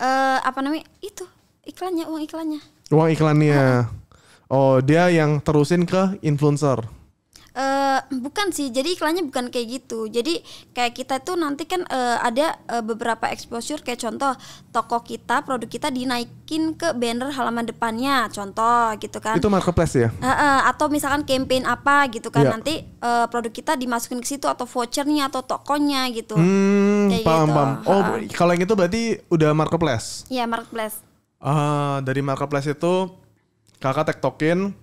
Eh uh, apa namanya? Itu iklannya, uang iklannya. Uang iklannya. -uh Oh, dia yang terusin ke influencer. Uh, bukan sih, jadi iklannya bukan kayak gitu. Jadi kayak kita tuh nanti kan uh, ada uh, beberapa exposure kayak contoh toko kita, produk kita dinaikin ke banner halaman depannya, contoh gitu kan. Itu marketplace ya? Uh, uh, atau misalkan campaign apa gitu kan yeah. nanti uh, produk kita dimasukin ke situ atau vouchernya atau tokonya gitu. Hmm, kayak paham gitu. paham. Oh, uh. kalau yang itu berarti udah marketplace? Iya yeah, marketplace. Uh, dari marketplace itu kakak tektokin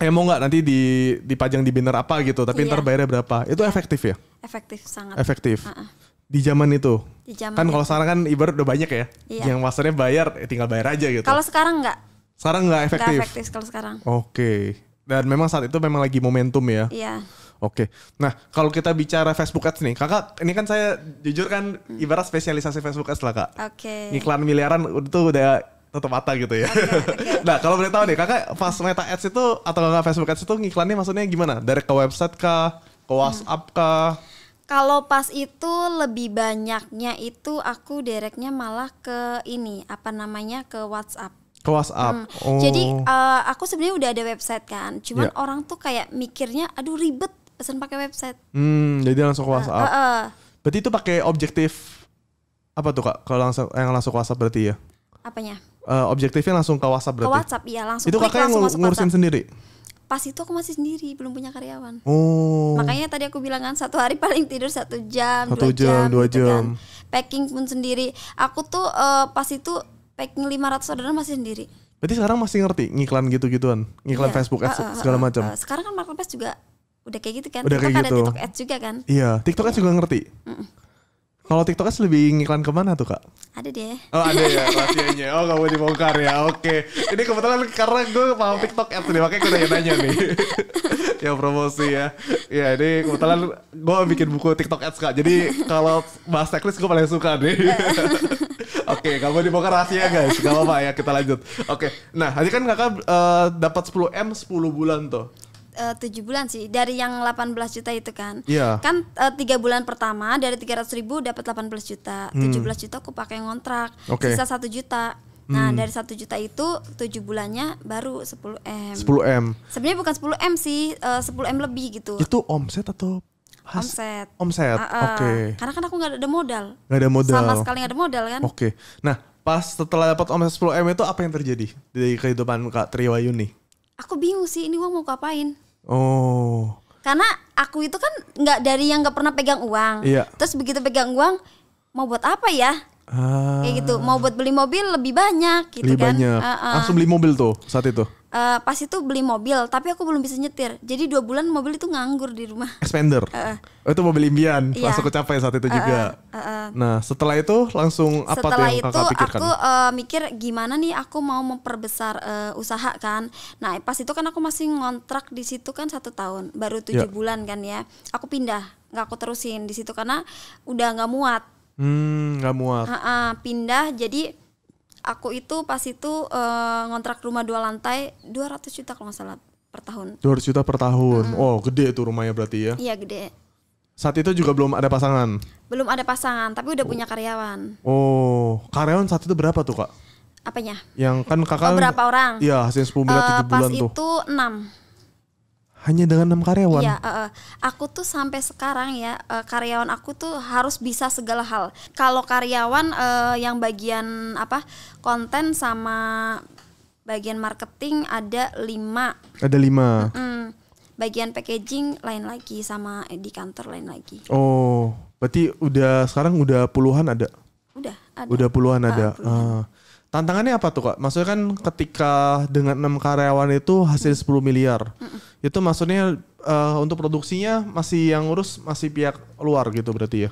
eh mau nggak nanti di dipajang di banner apa gitu tapi iya. ntar bayarnya berapa itu efektif ya efektif sangat efektif uh -uh. di zaman itu di zaman kan kalau sekarang kan ibarat udah banyak ya iya. yang masternya bayar eh, tinggal bayar aja gitu kalau sekarang nggak sekarang nggak efektif nggak efektif kalau sekarang oke okay. dan memang saat itu memang lagi momentum ya iya Oke, okay. nah kalau kita bicara Facebook Ads nih, kakak, ini kan saya jujur kan hmm. ibarat spesialisasi Facebook Ads lah kak. Oke. Okay. Iklan miliaran itu udah tutup mata gitu ya. nah kalau boleh tahu nih kakak pas Meta Ads itu atau nggak Facebook Ads itu ngiklannya maksudnya gimana? Dari ke website kah? Ke WhatsApp kah? Kalau pas itu lebih banyaknya itu aku directnya malah ke ini apa namanya ke WhatsApp. Ke WhatsApp. Hmm. Oh. Jadi uh, eh, aku sebenarnya udah ada website kan, cuman yeah. orang tuh kayak mikirnya aduh ribet pesan pakai website. Hmm, jadi langsung ke eh, WhatsApp. Uh, uh, uh. Berarti itu pakai objektif apa tuh kak? Kalau langsung yang langsung ke WhatsApp berarti ya? Apanya? uh, objektifnya langsung ke WhatsApp berarti. Ke WhatsApp iya langsung. Itu kakak yang ngurusin WhatsApp. sendiri. Pas itu aku masih sendiri, belum punya karyawan. Oh. Makanya tadi aku bilang kan satu hari paling tidur satu jam, satu dua jam, dua gitu jam. Kan. Packing pun sendiri. Aku tuh uh, pas itu packing 500 orderan masih sendiri. Berarti sekarang masih ngerti ngiklan gitu-gituan, ngiklan yeah. Facebook ads uh, uh, segala macam. Uh, uh, sekarang kan marketplace juga udah kayak gitu kan. Udah TikTok kayak gitu. ada TikTok ads juga kan. Iya, TikTok ads juga ngerti. Mm -mm. Kalau TikTok kan lebih ngiklan kemana tuh kak? Ada deh. Oh ada ya rahasianya. Oh kamu dibongkar ya. Oke. Ini kebetulan karena gue paham TikTok ads nih makanya gue nanya-nanya nih. ya promosi ya. Ya ini kebetulan gue bikin buku TikTok ads kak. Jadi kalau bahas teknis gue paling suka nih. Oke, okay, kamu dibongkar rahasia guys. Kalau apa ya, kita lanjut. Oke, okay. nah tadi kan kakak uh, dapat 10 m 10 bulan tuh. Eh, tujuh bulan sih dari yang 18 juta itu kan yeah. kan eh, tiga uh, bulan pertama dari tiga ratus ribu dapat 18 juta hmm. 17 juta aku pakai ngontrak okay. sisa satu juta Nah, hmm. dari satu juta itu tujuh bulannya baru sepuluh M. sepuluh M. Sebenarnya bukan sepuluh M sih, eh, sepuluh M lebih gitu. Itu omset atau has? Omset. Omset. Uh, uh, Oke. Okay. Karena kan aku nggak ada modal. Nggak ada modal. Sama sekali nggak ada modal kan? Oke. Okay. Nah, pas setelah dapat omset sepuluh M itu apa yang terjadi di kehidupan Kak Triwayuni? aku bingung sih ini uang mau ngapain oh karena aku itu kan nggak dari yang nggak pernah pegang uang iya. terus begitu pegang uang mau buat apa ya ah. kayak gitu mau buat beli mobil lebih banyak gitu lebih kan banyak. Uh -uh. langsung beli mobil tuh saat itu uh, pas itu beli mobil tapi aku belum bisa nyetir jadi dua bulan mobil itu nganggur di rumah expander uh, oh, itu mobil impian iya. langsung kecapai saat itu uh, juga uh, uh, uh. nah setelah itu langsung apa setelah tuh yang itu pikirkan? aku uh, mikir gimana nih aku mau memperbesar uh, usaha kan nah pas itu kan aku masih ngontrak di situ kan satu tahun baru iya. tujuh yeah. bulan kan ya aku pindah nggak aku terusin di situ karena udah nggak muat hmm, nggak hmm, muat uh, uh, pindah jadi aku itu pas itu uh, ngontrak rumah dua lantai 200 juta kalau nggak salah per tahun. 200 juta per tahun. Hmm. oh gede tuh rumahnya berarti ya. Iya, gede. Saat itu juga belum ada pasangan. Belum ada pasangan, tapi udah punya karyawan. Oh, karyawan saat itu berapa tuh, Kak? Apanya? Yang kan Kakak oh, berapa orang? Iya, hasil sepuluh miliar eh, tujuh bulan tuh. Pas itu enam hanya dengan enam karyawan. Iya, uh, aku tuh sampai sekarang ya uh, karyawan aku tuh harus bisa segala hal. Kalau karyawan uh, yang bagian apa konten sama bagian marketing ada lima. Ada lima. Mm hmm Bagian packaging lain lagi sama di kantor lain lagi. Oh, berarti udah sekarang udah puluhan ada? Udah. Ada. Udah puluhan ada. Uh, puluhan. Uh. Tantangannya apa tuh kak? Maksudnya kan ketika dengan enam karyawan itu hasil 10 miliar, mm. itu maksudnya uh, untuk produksinya masih yang ngurus masih pihak luar gitu berarti ya?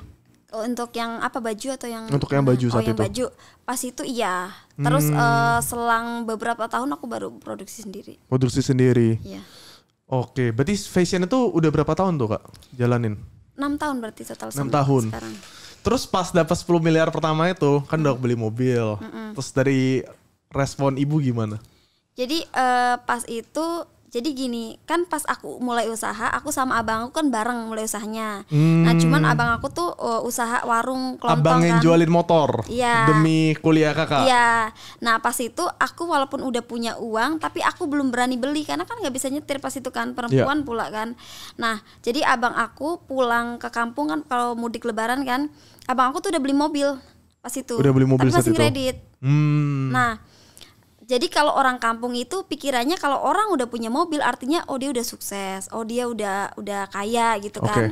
Oh, untuk yang apa baju atau yang? Untuk yang baju oh, saat oh, yang itu. baju pas itu iya. Terus hmm. uh, selang beberapa tahun aku baru produksi sendiri. Produksi sendiri. Iya. Oke, berarti fashion itu udah berapa tahun tuh kak jalanin? Enam tahun berarti total enam tahun. sekarang. Terus pas dapat 10 miliar pertama itu kan udah beli mobil. Mm -mm. Terus dari respon ibu gimana? Jadi uh, pas itu jadi gini kan pas aku mulai usaha aku sama abang aku kan bareng mulai usahanya nah, hmm. nah cuman abang aku tuh uh, usaha warung kelontong abang yang kan. jualin motor ya. demi kuliah kakak iya nah pas itu aku walaupun udah punya uang tapi aku belum berani beli karena kan nggak bisa nyetir pas itu kan perempuan ya. pula kan nah jadi abang aku pulang ke kampung kan kalau mudik lebaran kan abang aku tuh udah beli mobil pas itu udah beli mobil tapi masih kredit hmm. nah jadi kalau orang kampung itu pikirannya kalau orang udah punya mobil artinya oh dia udah sukses, oh dia udah udah kaya gitu okay. kan.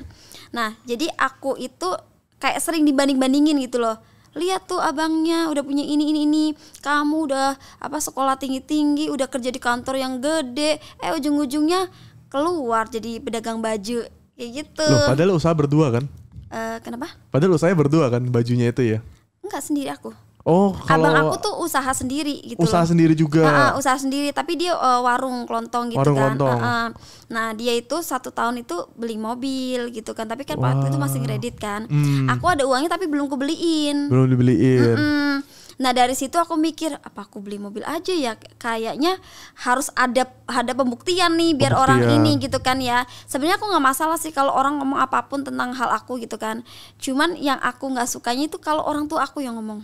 Nah, jadi aku itu kayak sering dibanding-bandingin gitu loh. Lihat tuh abangnya udah punya ini ini ini. Kamu udah apa sekolah tinggi-tinggi, udah kerja di kantor yang gede. Eh ujung-ujungnya keluar jadi pedagang baju kayak gitu. Loh, padahal usaha berdua kan? Uh, kenapa? Padahal usaha berdua kan bajunya itu ya. Enggak sendiri aku. Oh, kalau abang aku tuh usaha sendiri gitu. Usaha sendiri juga. Uh, uh, usaha sendiri, tapi dia uh, warung kelontong gitu warung kan. Kelontong. Uh, Nah dia itu satu tahun itu beli mobil gitu kan, tapi kan waktu itu masih kredit kan. Hmm. Aku ada uangnya tapi belum kebeliin. Belum dibeliin. Mm -mm. Nah dari situ aku mikir apa aku beli mobil aja ya kayaknya harus ada ada pembuktian nih biar pembuktian. orang ini gitu kan ya. Sebenarnya aku nggak masalah sih kalau orang ngomong apapun tentang hal aku gitu kan. Cuman yang aku nggak sukanya itu kalau orang tuh aku yang ngomong.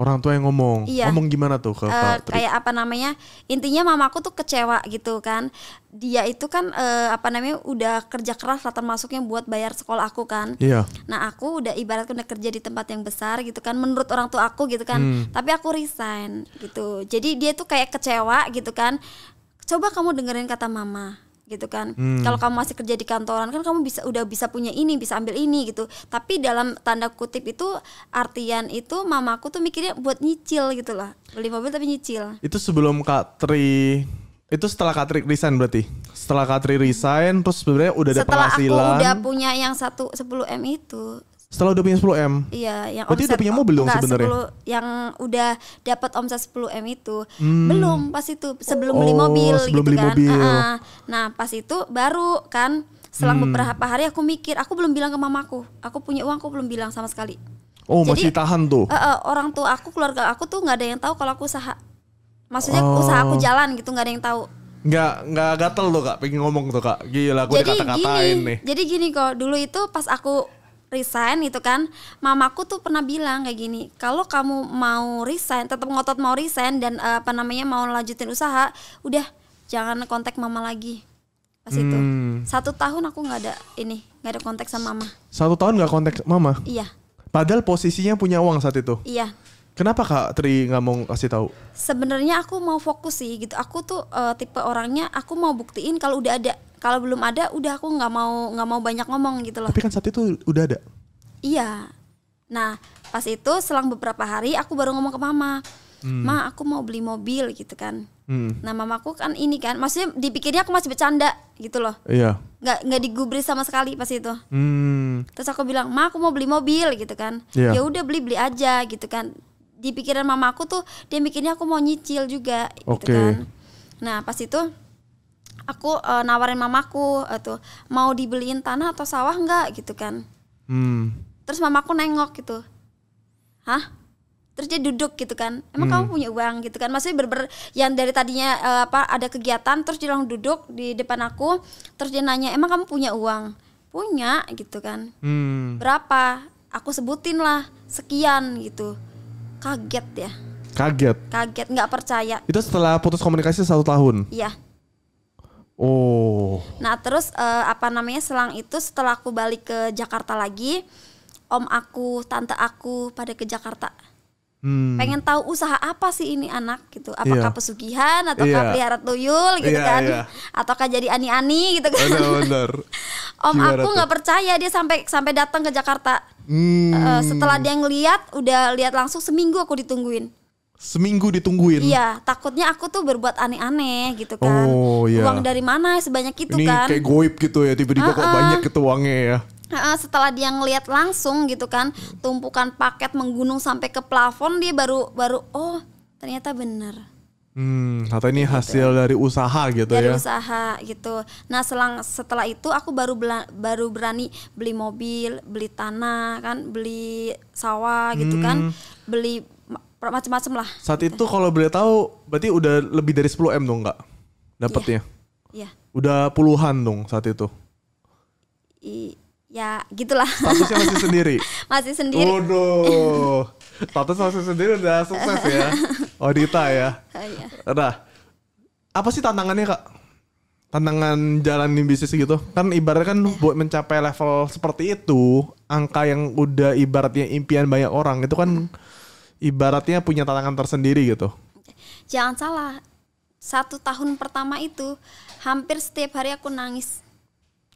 Orang tua yang ngomong, iya. ngomong gimana tuh ke uh, Pak? Kayak apa namanya? Intinya mama aku tuh kecewa gitu kan. Dia itu kan uh, apa namanya udah kerja keras latar masuknya buat bayar sekolah aku kan. Iya. Nah aku udah ibaratnya udah kerja di tempat yang besar gitu kan. Menurut orang tua aku gitu kan. Hmm. Tapi aku resign gitu. Jadi dia tuh kayak kecewa gitu kan. Coba kamu dengerin kata mama gitu kan. Hmm. Kalau kamu masih kerja di kantoran kan kamu bisa udah bisa punya ini, bisa ambil ini gitu. Tapi dalam tanda kutip itu artian itu mamaku tuh mikirnya buat nyicil gitu lah. Beli mobil tapi nyicil. Itu sebelum Kak Tri itu setelah Katri resign berarti? Setelah Katri resign terus sebenarnya udah ada setelah penghasilan. aku udah punya yang satu 10 M itu. Setelah udah punya 10 m. Iya, yang Berarti omset, udah punya mobil dong sebenarnya. yang udah dapat omset 10 m itu hmm. belum pas itu sebelum oh, beli mobil sebelum gitu beli kan. Mobil. Uh, nah pas itu baru kan selang hmm. beberapa hari aku mikir aku belum bilang ke mamaku. Aku punya uang aku belum bilang sama sekali. Oh Jadi, masih tahan tuh. Uh, uh, orang tua aku keluarga aku tuh nggak ada yang tahu kalau aku usaha. Maksudnya uh. usaha aku jalan gitu nggak ada yang tahu nggak nggak gatel loh kak pengen ngomong tuh kak gila aku jadi dikata-katain nih jadi gini kok dulu itu pas aku resign itu kan mamaku tuh pernah bilang kayak gini kalau kamu mau resign tetap ngotot mau resign dan uh, apa namanya mau lanjutin usaha udah jangan kontak mama lagi pas hmm. itu satu tahun aku nggak ada ini nggak ada kontak sama mama satu tahun nggak kontak mama iya padahal posisinya punya uang saat itu iya Kenapa Kak Tri nggak mau kasih tahu? Sebenarnya aku mau fokus sih gitu. Aku tuh uh, tipe orangnya aku mau buktiin kalau udah ada kalau belum ada udah aku nggak mau nggak mau banyak ngomong gitu loh tapi kan saat itu udah ada iya nah pas itu selang beberapa hari aku baru ngomong ke mama hmm. ma aku mau beli mobil gitu kan hmm. nah aku kan ini kan maksudnya dipikirnya aku masih bercanda gitu loh iya nggak nggak digubris sama sekali pas itu hmm. terus aku bilang ma aku mau beli mobil gitu kan yeah. Ya udah beli beli aja gitu kan di pikiran mama aku tuh dia mikirnya aku mau nyicil juga okay. gitu kan nah pas itu aku uh, nawarin mamaku uh, tuh mau dibeliin tanah atau sawah enggak gitu kan hmm. terus mamaku nengok gitu hah terus dia duduk gitu kan emang hmm. kamu punya uang gitu kan masih berber yang dari tadinya uh, apa ada kegiatan terus dia langsung duduk di depan aku terus dia nanya emang kamu punya uang punya gitu kan hmm. berapa aku sebutin lah sekian gitu kaget ya kaget kaget nggak percaya itu setelah putus komunikasi satu tahun iya Oh. Nah terus uh, apa namanya selang itu setelah aku balik ke Jakarta lagi, om aku, tante aku pada ke Jakarta. Hmm. Pengen tahu usaha apa sih ini anak gitu? Apakah yeah. pesugihan ataukah iya. yeah. pelihara tuyul gitu yeah, kan? Yeah. Ataukah jadi ani-ani gitu kan? Benar, benar. om Gimana aku nggak percaya dia sampai sampai datang ke Jakarta. Hmm. Uh, setelah dia ngeliat, udah lihat langsung seminggu aku ditungguin seminggu ditungguin. Iya, takutnya aku tuh berbuat aneh-aneh gitu kan. Oh iya. Uang dari mana sebanyak itu Ini kan? Ini kayak goib gitu ya, tiba-tiba kok banyak gitu uangnya ya. setelah dia ngelihat langsung gitu kan, tumpukan paket menggunung sampai ke plafon dia baru baru oh ternyata bener. Hmm, kata ini gitu. hasil dari usaha gitu dari ya. Dari usaha gitu. Nah, selang setelah itu aku baru bela, baru berani beli mobil, beli tanah kan, beli sawah gitu kan. hmm. kan, beli macam-macam lah. Saat gitu. itu kalau boleh tahu berarti udah lebih dari 10 M dong nggak dapatnya? Iya. Yeah. Udah puluhan dong saat itu. I, ya gitulah. Statusnya masih sendiri. masih sendiri. Waduh. Status masih sendiri udah sukses ya. Odita ya. Iya. Nah, apa sih tantangannya kak? Tantangan jalanin bisnis gitu kan ibaratnya kan iya. buat mencapai level seperti itu angka yang udah ibaratnya impian banyak orang itu kan hmm ibaratnya punya tantangan tersendiri gitu. Jangan salah, satu tahun pertama itu hampir setiap hari aku nangis.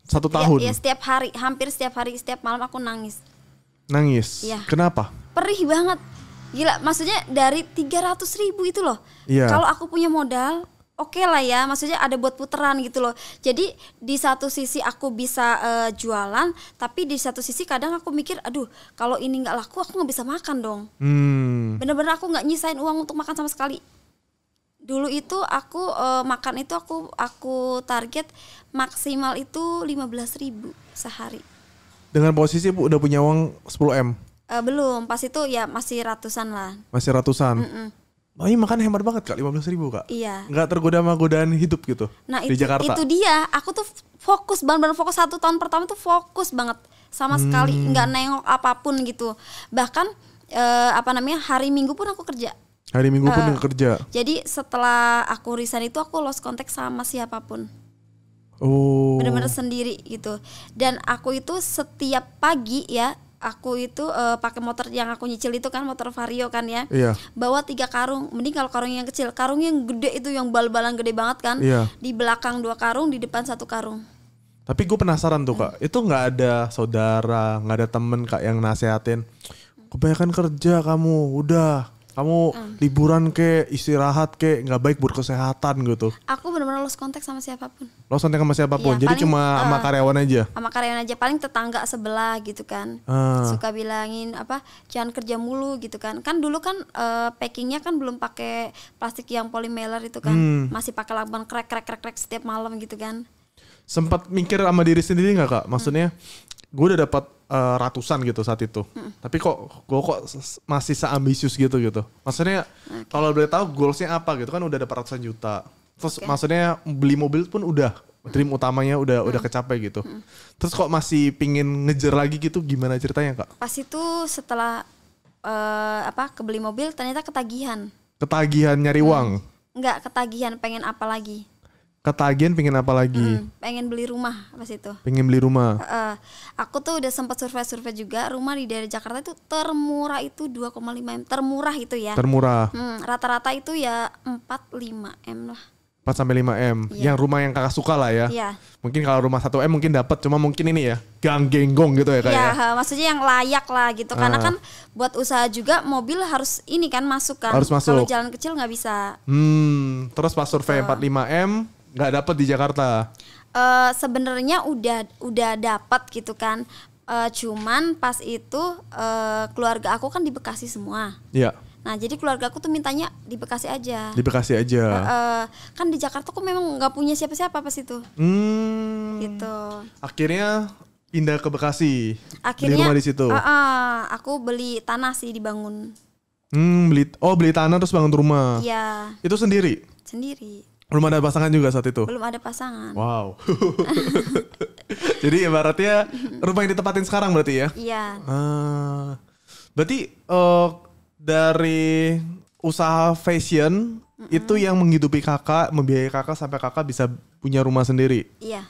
Satu iya, tahun? Iya, ya, setiap hari, hampir setiap hari, setiap malam aku nangis. Nangis? Iya. Kenapa? Perih banget. Gila, maksudnya dari 300 ribu itu loh. Iya. Kalau aku punya modal, oke okay lah ya maksudnya ada buat puteran gitu loh jadi di satu sisi aku bisa uh, jualan tapi di satu sisi kadang aku mikir aduh kalau ini nggak laku aku nggak bisa makan dong hmm. bener-bener hmm. Bener -bener aku nggak nyisain uang untuk makan sama sekali dulu itu aku uh, makan itu aku aku target maksimal itu lima belas ribu sehari dengan posisi udah punya uang 10 m uh, belum pas itu ya masih ratusan lah masih ratusan mm -mm Oh iya makan hemat banget kak, 15 ribu kak? Iya. Gak tergoda sama godaan hidup gitu nah, di itu, Jakarta? itu dia, aku tuh fokus, banget, benar fokus satu tahun pertama tuh fokus banget. Sama sekali hmm. nggak nengok apapun gitu. Bahkan, eh, apa namanya, hari minggu pun aku kerja. Hari minggu pun uh, kerja? Jadi setelah aku resign itu aku lost kontak sama siapapun. Oh. Benar-benar sendiri gitu. Dan aku itu setiap pagi ya, aku itu uh, pakai motor yang aku nyicil itu kan motor vario kan ya iya. bawa tiga karung mending kalau karung yang kecil karung yang gede itu yang bal-balan gede banget kan iya. di belakang dua karung di depan satu karung tapi gue penasaran tuh kak, hmm. itu nggak ada saudara, nggak ada temen kak yang nasehatin. Kebanyakan kerja kamu, udah kamu hmm. liburan ke istirahat ke nggak baik buat kesehatan gitu. Aku benar-benar lost kontak sama siapapun. Lost kontak sama siapapun. iya, Jadi paling, cuma uh, sama eh, karyawan aja. Sama karyawan aja paling tetangga sebelah gitu kan. Uh. Suka bilangin apa jangan kerja mulu gitu kan. Kan dulu kan uh, packingnya kan belum pakai plastik yang polymer itu kan. Hmm. Masih pakai lakban krek krek krek krek setiap malam gitu kan. Sempat mikir sama diri sendiri nggak kak? Maksudnya hmm gue udah dapat uh, eh, ratusan gitu saat itu. Hmm. Tapi kok gue kok masih seambisius gitu gitu. Maksudnya okay. kalau boleh tahu goalsnya apa gitu kan udah dapat ratusan juta. Terus okay. maksudnya beli mobil pun udah dream utamanya udah hmm. udah kecapai gitu. Hmm. Terus kok masih pingin ngejar lagi gitu gimana ceritanya kak? Pas itu setelah uh, apa kebeli mobil ternyata ketagihan. Ketagihan nyari hmm. uang. Enggak ketagihan pengen apa lagi? ketagihan pengen apa lagi? Hmm, pengen beli rumah pas itu. Pengen beli rumah. Uh, aku tuh udah sempat survei-survei juga rumah di daerah Jakarta itu termurah itu 2,5 m termurah itu ya. Termurah. Hmm, rata-rata itu ya 4 5 m lah. 4 sampai 5 m. Yeah. Yang rumah yang kakak suka lah ya. Yeah. Mungkin kalau rumah 1 m mungkin dapat cuma mungkin ini ya gang genggong gitu ya kayak. Iya, ya, yeah, maksudnya yang layak lah gitu. Ah. Karena kan buat usaha juga mobil harus ini kan masuk kan. Harus masuk. Kalau jalan kecil nggak bisa. Hmm, terus pas survei 4 45 m nggak dapat di Jakarta? Uh, Sebenarnya udah udah dapat gitu kan. Uh, cuman pas itu uh, keluarga aku kan di Bekasi semua. Iya. Nah jadi keluarga aku tuh mintanya di Bekasi aja. Di Bekasi aja. Uh, uh, kan di Jakarta aku memang nggak punya siapa-siapa pas itu. Hmm. Gitu. Akhirnya pindah ke Bekasi. Akhirnya. di rumah di situ. Uh, uh, aku beli tanah sih dibangun. Hmm beli oh beli tanah terus bangun rumah. Iya. Itu sendiri. Sendiri. Belum ada pasangan juga saat itu? Belum ada pasangan. Wow. Jadi ibaratnya rumah yang ditempatin sekarang berarti ya? Iya. Ah, berarti uh, dari usaha fashion mm-hmm. itu yang menghidupi kakak, membiayai kakak sampai kakak bisa punya rumah sendiri? Iya.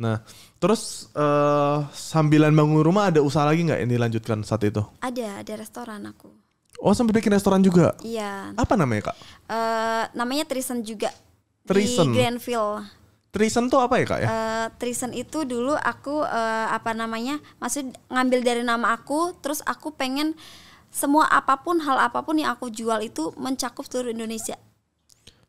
Nah, terus uh, sambilan bangun rumah ada usaha lagi nggak yang dilanjutkan saat itu? Ada, ada restoran aku. Oh, sampai bikin restoran juga? Iya. Apa namanya, Kak? Uh, namanya Trisan juga Treason. Di Trisen tuh apa ya kak ya? Uh, eh, Trisen itu dulu aku uh, apa namanya, maksud ngambil dari nama aku, terus aku pengen semua apapun hal apapun yang aku jual itu mencakup seluruh Indonesia.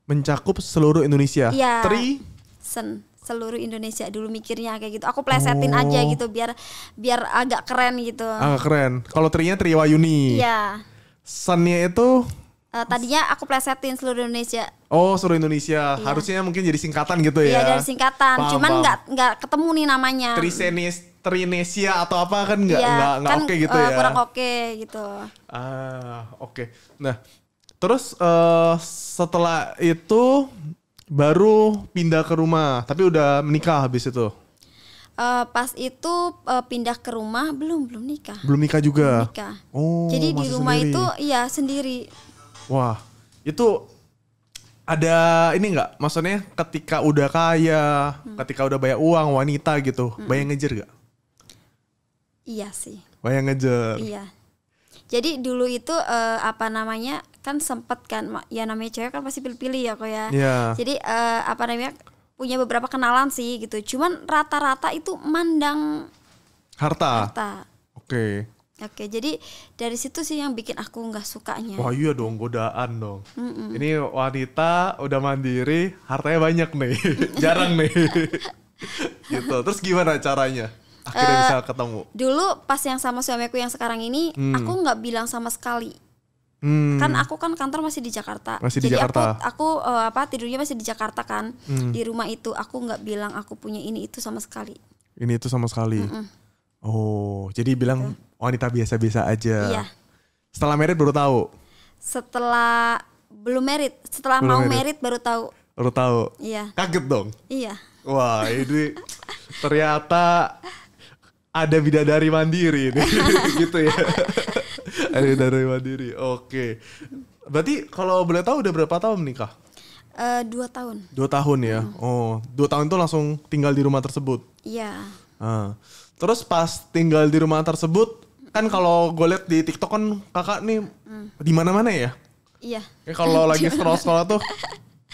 Mencakup seluruh Indonesia. Ya. Treason seluruh Indonesia dulu mikirnya kayak gitu. Aku plesetin oh. aja gitu biar biar agak keren gitu. Agak keren. Kalau trinya Triwayuni. Iya. Sunnya itu Uh, tadinya aku plesetin seluruh Indonesia. Oh, seluruh Indonesia. Iya. Harusnya mungkin jadi singkatan gitu iya, ya. Iya, dari singkatan. Paham, Cuman nggak nggak ketemu nih namanya. Trisenis Trinesia atau apa kan nggak iya, kan, oke okay gitu uh, ya. Kurang oke okay, gitu. Ah, oke. Okay. Nah, terus uh, setelah itu baru pindah ke rumah, tapi udah menikah habis itu. Uh, pas itu uh, pindah ke rumah belum belum nikah. Belum nikah juga. Belum nikah. Oh. Jadi di rumah sendiri. itu ya sendiri Wah, itu ada ini nggak? Maksudnya ketika udah kaya, hmm. ketika udah banyak uang wanita gitu, hmm. bayang ngejer gak? Iya sih. Bayang ngejar. Iya. Jadi dulu itu uh, apa namanya kan sempet kan ya namanya cewek kan pasti pilih-pilih ya kok ya. Iya. Jadi uh, apa namanya punya beberapa kenalan sih gitu. Cuman rata-rata itu mandang harta. Harta. Oke. Oke, jadi dari situ sih yang bikin aku nggak sukanya. Wah iya dong, godaan dong. Mm-mm. Ini wanita udah mandiri, hartanya banyak nih, jarang nih. gitu. Terus gimana caranya? Akhirnya uh, bisa ketemu. Dulu pas yang sama suamiku yang sekarang ini, hmm. aku nggak bilang sama sekali. Hmm. kan aku kan kantor masih di Jakarta masih jadi di Jakarta. aku aku uh, eh, apa tidurnya masih di Jakarta kan hmm. di rumah itu aku nggak bilang aku punya ini itu sama sekali ini itu sama sekali Mm-mm Oh, jadi bilang gitu. wanita biasa-biasa aja. Iya. Setelah merit baru tahu. Setelah belum merit, setelah belum mau merit. baru tahu. Baru tahu. Iya. Kaget dong. Iya. Wah, ini ternyata ada bidadari mandiri ini gitu ya. ada bidadari mandiri. Oke. Berarti kalau boleh tahu udah berapa tahun menikah? Uh, eh, dua tahun. Dua tahun ya. Hmm. Oh, dua tahun itu langsung tinggal di rumah tersebut. Iya. Ah. Uh Terus pas tinggal di rumah tersebut, kan kalau gue lihat di TikTok kan kakak nih hmm. di mana-mana ya? Iya. Ya kalau lagi scroll-scroll tuh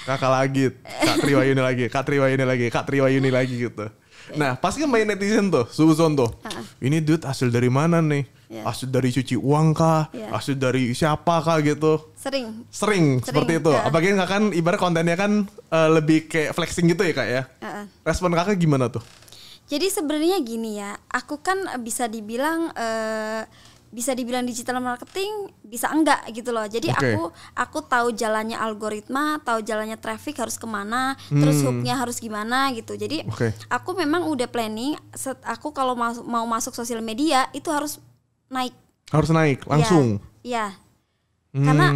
kakak lagi, Kak Triwayuni lagi, Kak Triwayuni lagi, Kak Triwayuni lagi gitu. Nah, pasti kan main netizen tuh, suzon tuh. ha. Ini duit hasil dari mana nih? Yeah. Hasil dari cuci uang kah? Yeah. Hasil dari siapa kah gitu? Sering. Sering, Sering seperti itu. Uh. Apalagi kan kakak kan ibarat kontennya kan uh, lebih kayak flexing gitu ya kak ya. Uh-uh. Respon kakak gimana tuh? Jadi sebenarnya gini ya, aku kan bisa dibilang uh, bisa dibilang digital marketing bisa enggak gitu loh jadi okay. aku aku tahu jalannya algoritma tahu jalannya traffic harus kemana hmm. terus hooknya harus gimana gitu jadi okay. aku memang udah planning set aku kalau mau mau masuk sosial media itu harus naik harus naik ya, langsung ya, ya. Hmm. karena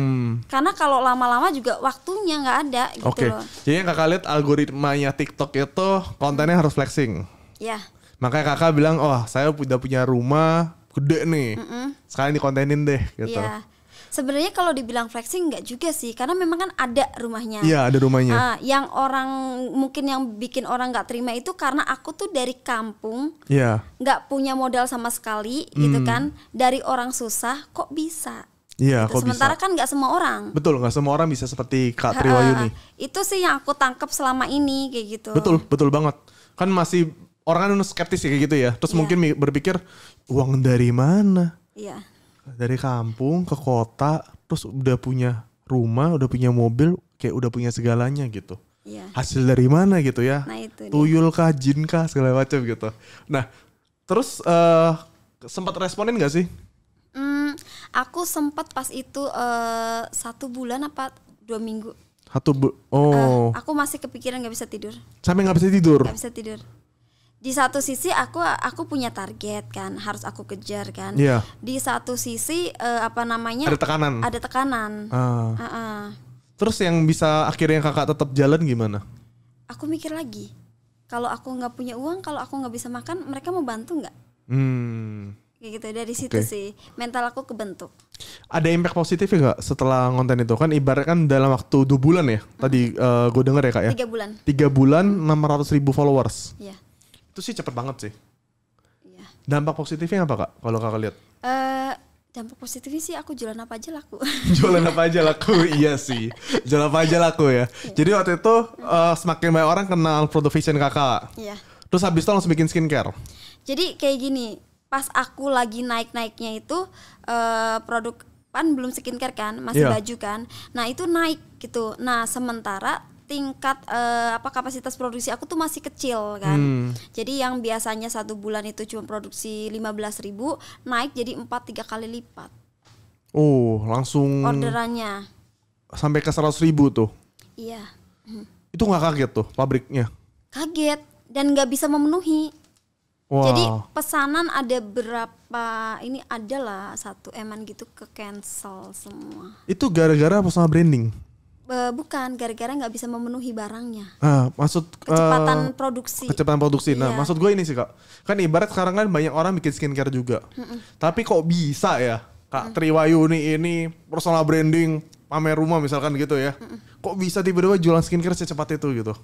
karena kalau lama-lama juga waktunya nggak ada gitu okay. loh jadi yang kakak lihat algoritmanya TikTok itu kontennya harus flexing Iya. Makanya kakak bilang, oh saya udah punya rumah gede nih. Mm -mm. Sekarang dikontenin deh gitu. Iya. Sebenarnya kalau dibilang flexing nggak juga sih, karena memang kan ada rumahnya. Iya ada rumahnya. Uh, yang orang mungkin yang bikin orang nggak terima itu karena aku tuh dari kampung, iya. nggak punya modal sama sekali, mm. gitu hmm. kan. Dari orang susah, kok bisa? Iya, gitu. Sementara bisa. kan nggak semua orang. Betul, nggak semua orang bisa seperti Kak Triwayuni. Uh, itu sih yang aku tangkep selama ini kayak gitu. Betul, betul banget. Kan masih orang kan skeptis kayak gitu ya. Terus yeah. mungkin berpikir uang dari mana? Iya. Yeah. Dari kampung ke kota, terus udah punya rumah, udah punya mobil, kayak udah punya segalanya gitu. Yeah. Hasil dari mana gitu ya? Nah, itu Tuyul kah, jin kah, segala macam gitu. Nah, terus uh, sempat responin gak sih? Hmm, aku sempat pas itu uh, satu bulan apa dua minggu. Satu bu oh. Uh, aku masih kepikiran nggak bisa tidur. Sampai nggak bisa tidur. Gak bisa tidur di satu sisi aku aku punya target kan harus aku kejar kan yeah. di satu sisi uh, apa namanya ada tekanan ada tekanan uh. uh -uh. terus yang bisa akhirnya kakak tetap jalan gimana aku mikir lagi kalau aku nggak punya uang kalau aku nggak bisa makan mereka mau bantu nggak hmm. kayak gitu dari situ okay. sih mental aku kebentuk ada impact positif ya setelah konten itu kan ibarat kan dalam waktu dua bulan ya mm -hmm. tadi uh, eh, gue denger ya kak ya tiga bulan tiga bulan enam ratus ribu followers yeah itu sih cepet banget sih. Iya. Dampak positifnya apa kak? Kalau kakak lihat? Uh, dampak positifnya sih aku jualan apa aja laku. jualan apa aja laku, iya sih. Jualan apa aja laku ya. Iya. Jadi waktu itu uh, semakin banyak orang kenal produk fashion kakak. Iya. Terus habis itu langsung bikin skincare. Jadi kayak gini, pas aku lagi naik-naiknya itu uh, produk pan belum skincare kan, masih yeah. baju kan. Nah, itu naik gitu. Nah, sementara tingkat uh, apa kapasitas produksi aku tuh masih kecil kan. Hmm. Jadi yang biasanya satu bulan itu cuma produksi belas ribu naik jadi empat tiga kali lipat. Oh, langsung orderannya sampai ke seratus ribu tuh. Iya. Hmm. Itu nggak kaget tuh pabriknya? Kaget dan nggak bisa memenuhi. Wow. Jadi pesanan ada berapa ini adalah satu eman gitu ke cancel semua. Itu gara-gara apa sama branding? E, bukan gara-gara nggak bisa memenuhi barangnya. Ah, maksud kecepatan uh, produksi. Kecepatan produksi. Nah, iya. maksud gue ini sih kak, kan ibarat sekarang kan banyak orang bikin skincare juga, mm -mm. tapi kok bisa ya kak mm. Triwayuni ini personal branding pamer rumah misalkan gitu ya, mm -mm. kok bisa tiba-tiba jualan skincare secepat itu gitu?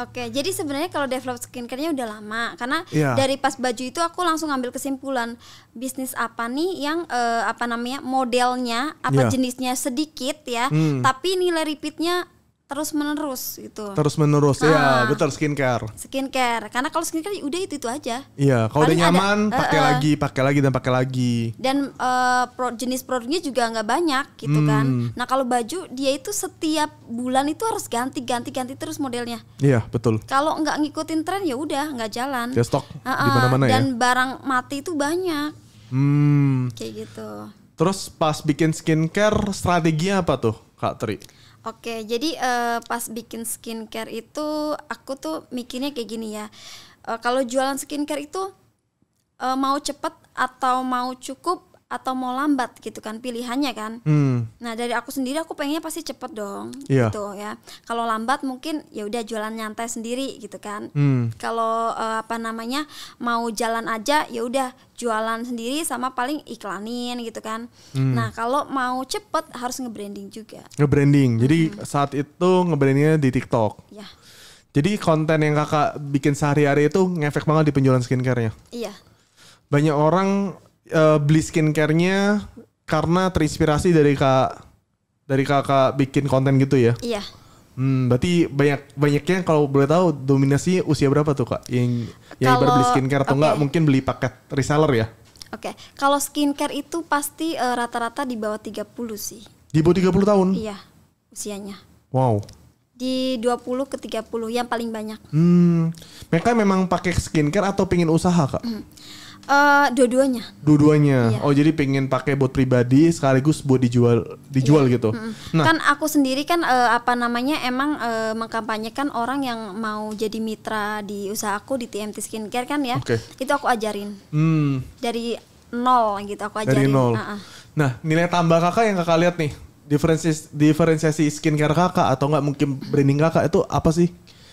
Oke, jadi sebenarnya kalau develop skincare-nya udah lama karena yeah. dari pas baju itu aku langsung ngambil kesimpulan bisnis apa nih yang uh, apa namanya modelnya apa yeah. jenisnya sedikit ya, hmm. tapi nilai repeat-nya terus menerus gitu. Terus menerus nah, iya, ya, betul skincare. Skincare, karena kalau skincare ya udah itu itu aja. Iya, kalau udah nyaman eh, pakai uh, lagi, pakai lagi dan pakai lagi. Dan uh, pro, jenis produknya juga nggak banyak gitu hmm. kan. Nah kalau baju dia itu setiap bulan itu harus ganti ganti ganti terus modelnya. Iya betul. Kalau nggak ngikutin tren ya udah nggak jalan. Ya stok uh, uh, di mana-mana ya. barang mati itu banyak. Hmm. Kayak gitu. Terus pas bikin skincare strateginya apa tuh Kak Tri? Oke, jadi uh, pas bikin skincare itu aku tuh mikirnya kayak gini ya. Uh, kalau jualan skincare itu uh, mau cepet atau mau cukup atau mau lambat gitu kan pilihannya kan. Hmm. Nah dari aku sendiri aku pengennya pasti cepet dong yeah. gitu ya. Kalau lambat mungkin ya udah jualan nyantai sendiri gitu kan. Hmm. Kalau uh, apa namanya mau jalan aja ya udah jualan sendiri sama paling iklanin gitu kan. Hmm. Nah kalau mau cepet harus ngebranding juga. Ngebranding. Jadi hmm. saat itu ngebrandingnya di TikTok. Yeah. Jadi konten yang kakak bikin sehari-hari itu ngefek banget di penjualan skincarenya. Iya. Yeah. Banyak orang uh, beli skincarenya karena terinspirasi dari kak dari kakak bikin konten gitu ya? Iya. Hmm, berarti banyak banyaknya kalau boleh tahu dominasi usia berapa tuh kak yang yang kalo, beli skincare atau okay. enggak mungkin beli paket reseller ya? Oke, okay. kalau skincare itu pasti rata eh, rata-rata di bawah 30 sih. Di bawah 30 tahun? Iya, usianya. Wow. Di 20 ke 30 yang paling banyak. Hmm, mereka memang pakai skincare atau pingin usaha kak? Hmm Uh, dua-duanya. Dua-duanya. Iya. Oh jadi pengen pakai buat pribadi sekaligus buat dijual dijual iya. gitu. Mm -hmm. Nah kan aku sendiri kan uh, apa namanya emang uh, mengkampanyekan orang yang mau jadi mitra di usaha aku di TMT Skincare kan ya. Okay. Itu aku ajarin. Hmm. Dari nol gitu aku ajarin. Dari nol. Uh -uh. Nah nilai tambah kakak yang kakak lihat nih diferensiasi diferensiasi skincare kakak atau nggak mungkin branding kakak itu apa sih?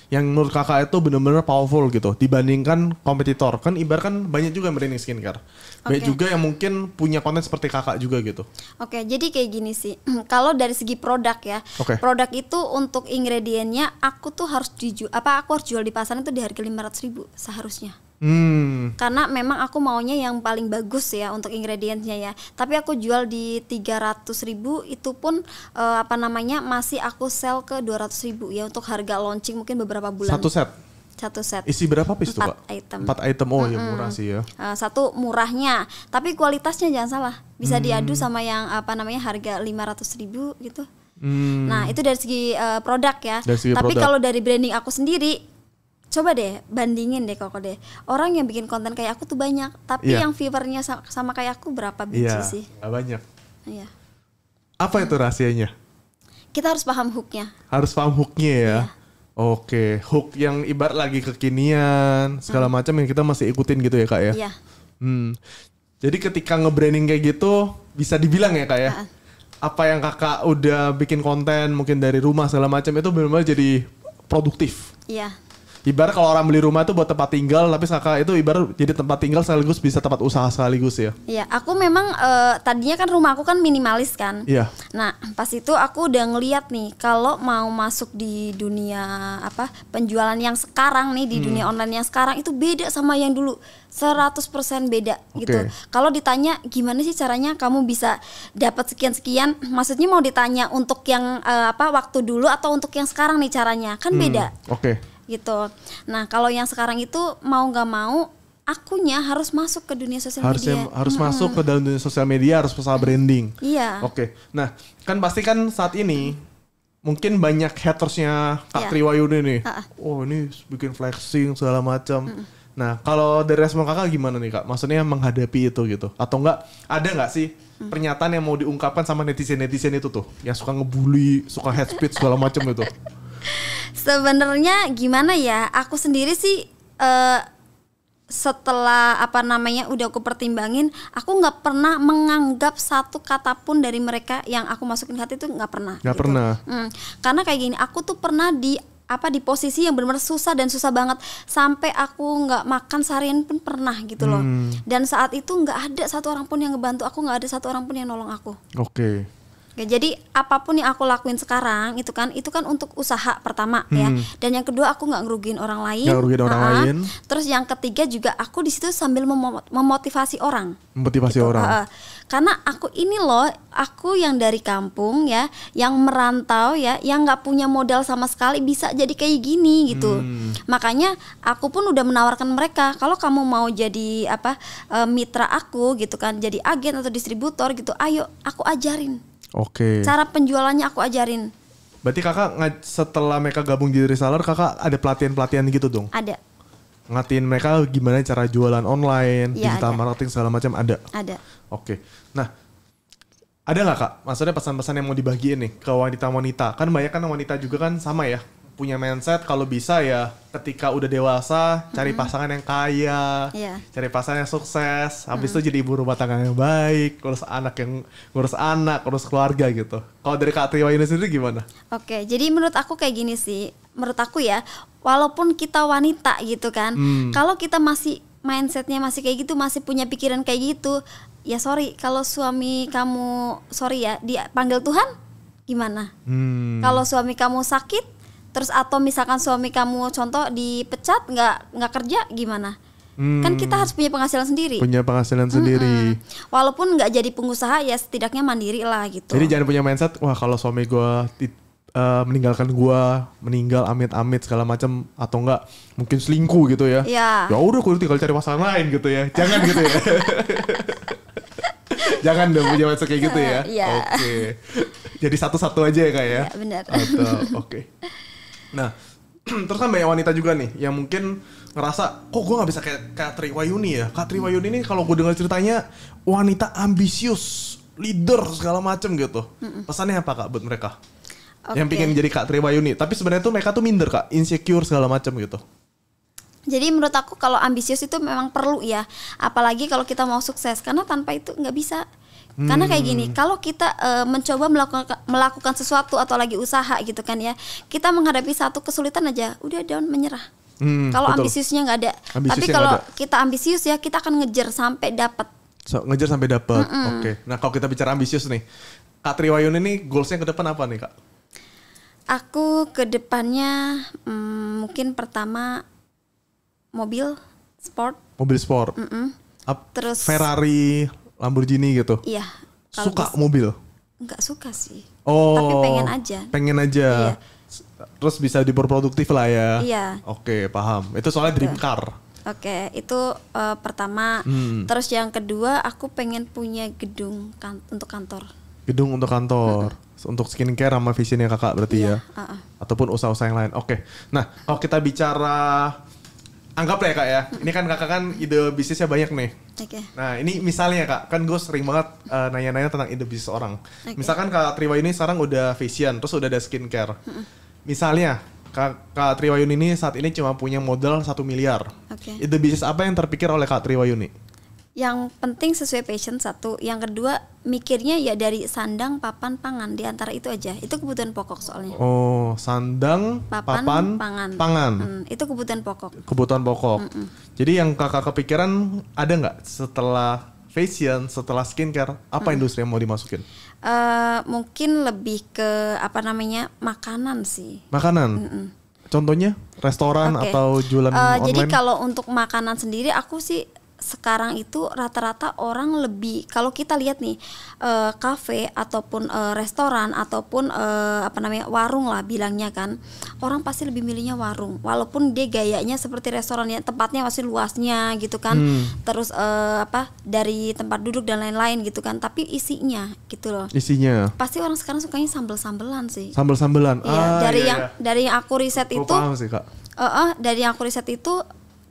yang menurut kakak itu benar-benar powerful gitu dibandingkan kompetitor kan ibar kan banyak juga yang branding skincare okay. banyak juga yang mungkin punya konten seperti kakak juga gitu oke okay, jadi kayak gini sih kalau dari segi produk ya okay. produk itu untuk ingredientnya aku tuh harus dijual apa aku harus jual di pasaran itu di harga lima ratus ribu seharusnya Hmm. Karena memang aku maunya yang paling bagus ya untuk ingredientnya ya. Tapi aku jual di 300 ribu itu pun uh, apa namanya masih aku sell ke 200 ribu ya untuk harga launching mungkin beberapa bulan. Satu set satu set. Isi berapa pis tuh, Pak? Empat item. Empat item. Oh, hmm ya murah sih ya. Uh, satu murahnya, tapi kualitasnya jangan salah. Bisa hmm. diadu sama yang apa namanya harga 500 ribu gitu. Hmm. Nah, itu dari segi uh, produk ya. Dari segi tapi kalau dari branding aku sendiri coba deh bandingin deh kok deh orang yang bikin konten kayak aku tuh banyak tapi yeah. yang viewernya sama, sama kayak aku berapa biji yeah, sih banyak iya yeah. apa itu rahasianya kita harus paham hooknya harus paham hooknya ya yeah. oke okay. hook yang ibarat lagi kekinian segala hmm. macam yang kita masih ikutin gitu ya kak ya yeah. hmm. jadi ketika ngebranding kayak gitu bisa dibilang ya kak ya apa yang kakak udah bikin konten mungkin dari rumah segala macam itu benar-benar jadi produktif iya yeah ibarat kalau orang beli rumah itu buat tempat tinggal tapi kakak itu ibarat jadi tempat tinggal sekaligus bisa tempat usaha sekaligus ya iya aku memang uh, tadinya kan rumah aku kan minimalis kan iya nah pas itu aku udah ngeliat nih kalau mau masuk di dunia apa penjualan yang sekarang nih di hmm. dunia online yang sekarang itu beda sama yang dulu 100% beda okay. gitu kalau ditanya gimana sih caranya kamu bisa dapat sekian sekian maksudnya mau ditanya untuk yang uh, apa waktu dulu atau untuk yang sekarang nih caranya kan hmm. beda oke okay gitu. Nah kalau yang sekarang itu mau nggak mau akunya harus masuk ke dunia sosial harus media. Ya, harus hmm. masuk ke dalam dunia sosial media, harus pesa branding. Iya. Oke. Nah, kan pasti kan saat ini mungkin banyak hatersnya Kak iya. Triwayu ini. nih. Uh -uh. Oh, ini bikin flexing segala macam. Hmm. Nah, kalau dari respon Kakak gimana nih, Kak? Maksudnya menghadapi itu gitu. Atau enggak ada nggak sih mm. pernyataan yang mau diungkapkan sama netizen-netizen itu tuh yang suka ngebully, suka hate speech segala macam itu? Sebenarnya gimana ya? Aku sendiri sih uh, setelah apa namanya udah aku pertimbangin, aku nggak pernah menganggap satu kata pun dari mereka yang aku masukin hati itu nggak pernah. Nggak gitu. pernah. Hmm. Karena kayak gini, aku tuh pernah di apa di posisi yang benar-benar susah dan susah banget sampai aku nggak makan seharian pun pernah gitu loh. Hmm. Dan saat itu nggak ada satu orang pun yang ngebantu aku, nggak ada satu orang pun yang nolong aku. Oke. Okay Oke, jadi apapun yang aku lakuin sekarang itu kan itu kan untuk usaha pertama ya. hmm. ya. Dan yang kedua aku nggak ngerugiin orang lain. Gak ngerugiin orang uh lain. Terus yang ketiga juga aku di situ sambil mem- memotivasi orang. Memotivasi gitu. orang. Uh, karena aku ini loh, aku yang dari kampung ya, yang merantau ya, yang nggak punya modal sama sekali bisa jadi kayak gini gitu. Hmm. Makanya aku pun udah menawarkan mereka kalau kamu mau jadi apa eh, mitra aku gitu kan, jadi agen atau distributor gitu, ayo aku ajarin Oke. Okay. Cara penjualannya aku ajarin. Berarti kakak setelah mereka gabung jadi reseller, kakak ada pelatihan-pelatihan gitu dong? Ada. Ngatiin mereka gimana cara jualan online, ya, digital ada. marketing segala macam ada. Ada. Oke. Nah, ada nggak kak? Maksudnya pesan-pesan yang mau dibagiin nih ke wanita-wanita? Kan banyak kan wanita juga kan sama ya punya mindset kalau bisa ya ketika udah dewasa mm-hmm. cari pasangan yang kaya, yeah. cari pasangan yang sukses, mm-hmm. habis itu jadi ibu rumah tangga yang baik, ngurus anak yang ngurus anak, ngurus keluarga gitu. Kalau dari Kak Triwa ini sendiri gimana? Oke, okay, jadi menurut aku kayak gini sih, menurut aku ya, walaupun kita wanita gitu kan, mm. kalau kita masih mindsetnya masih kayak gitu, masih punya pikiran kayak gitu, ya sorry kalau suami kamu sorry ya dia panggil Tuhan gimana? Hmm. Kalau suami kamu sakit terus atau misalkan suami kamu contoh dipecat nggak nggak kerja gimana Hmm, kan kita hmm. harus punya penghasilan sendiri. Punya penghasilan sendiri. Walaupun nggak jadi pengusaha ya setidaknya mandiri lah gitu. Jadi jangan punya mindset wah kalau suami gue uh, meninggalkan gue meninggal amit-amit segala macam atau enggak mungkin selingkuh gitu ya. Ya. Ya udah kudu gitu tinggal cari pasangan lain gitu ya. Jangan gitu ya. Jangan dong punya mindset kayak gitu ya. Iya. Oke. Okay. Jadi satu-satu aja ya kak ya. Iya benar. Oke. Okay. Nah, terus kan banyak wanita juga nih yang mungkin ngerasa kok gue nggak bisa kayak Katri Wayuni ya. Katri Wayuni ini kalau gue dengar ceritanya wanita ambisius, leader segala macem gitu. Pesannya apa kak buat mereka? Okay. Yang pingin jadi Kak Triwayuni Wayuni, tapi sebenarnya tuh mereka tuh minder kak, insecure segala macem gitu. Jadi menurut aku kalau ambisius itu memang perlu ya, apalagi kalau kita mau sukses karena tanpa itu nggak bisa. Karena kayak gini, hmm. kalau kita uh, mencoba melakukan melakukan sesuatu atau lagi usaha gitu kan ya, kita menghadapi satu kesulitan aja, udah down menyerah. Hmm, kalau ambisiusnya nggak ada. Ambisiusnya Tapi kalau ada. kita ambisius ya, kita akan ngejar sampai dapat. So, ngejar sampai dapat. Mm -mm. Oke. Okay. Nah, kalau kita bicara ambisius nih, Kak Triwayun ini goalsnya ke depan apa nih Kak? Aku ke depannya hmm, mungkin pertama mobil sport. Mobil sport. Mm -mm. Terus Ferrari, Lamborghini gitu? Iya. Suka bisa. mobil? Enggak suka sih. Oh. Tapi pengen aja. Pengen aja. Iya. Terus bisa diperproduktif lah ya. Iya. Oke, paham. Itu soalnya dream car. Oke, itu uh, pertama. Hmm. Terus yang kedua, aku pengen punya gedung kan untuk kantor. Gedung untuk kantor. Uh-uh. Untuk skincare sama visinya kakak berarti iya, ya. Uh-uh. Ataupun usaha-usaha yang lain. Oke. Nah, kalau kita bicara Anggap ya kak ya ini kan kakak kan ide bisnisnya banyak nih okay. nah ini misalnya kak kan gue sering banget nanya eh, nanya-nanya tentang ide bisnis orang okay. misalkan kak Triwayuni ini sekarang udah fashion terus udah ada skincare misalnya Kak, kak Triwayuni ini saat ini cuma punya modal satu miliar. Okay. Ide bisnis apa yang terpikir oleh Kak Triwayuni? yang penting sesuai passion satu yang kedua mikirnya ya dari sandang papan pangan di antara itu aja itu kebutuhan pokok soalnya oh sandang papan, papan pangan pangan hmm, itu kebutuhan pokok kebutuhan pokok mm -mm. jadi yang kakak kepikiran ada nggak setelah fashion setelah skincare apa hmm. industri yang mau dimasukin uh, mungkin lebih ke apa namanya makanan sih makanan mm -mm. Contohnya restoran okay. atau jualan uh, online? Jadi kalau untuk makanan sendiri aku sih sekarang itu rata-rata orang lebih kalau kita lihat nih eh, kafe uh, ataupun uh, restoran ataupun uh, apa namanya warung lah bilangnya kan orang pasti lebih milihnya warung walaupun dia gayanya seperti restoran ya tempatnya masih luasnya gitu kan hmm. terus uh, apa dari tempat duduk dan lain-lain gitu kan tapi isinya gitu loh isinya pasti orang sekarang sukanya sambel-sambelan sih sambel-sambelan ya, ah, dari iya, yang iya. Oh, dari yang aku riset itu sih, Kak. Uh, uh, dari yang aku riset itu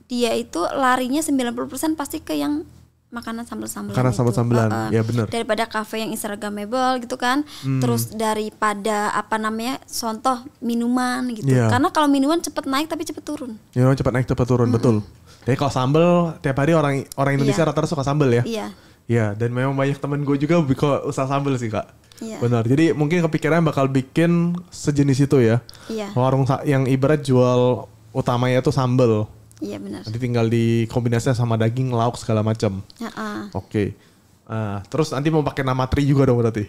dia itu larinya 90% pasti ke yang makanan sambel-sambelan. Karena sambel-sambelan. Uh, ya benar. Daripada kafe yang instagramable gitu kan. Hmm. Terus daripada apa namanya? contoh minuman gitu. Yeah. Karena kalau minuman cepet naik tapi cepet turun. Ya, cepet naik cepet turun, mm betul. tapi kalau sambel tiap hari orang orang iya. Indonesia yeah. rata-rata suka sambel ya. Iya. Yeah. Iya, yeah, dan memang banyak temen gue juga bikin usaha sambel sih, Kak. Yeah. Benar. Jadi mungkin kepikiran bakal bikin sejenis itu ya. Yeah. Warung yang ibarat jual utamanya itu sambel Iya benar. Nanti tinggal di dikombinasikan sama daging, lauk segala macam. Uh uh. Oke. Okay. Uh, terus nanti mau pakai nama tri juga dong berarti.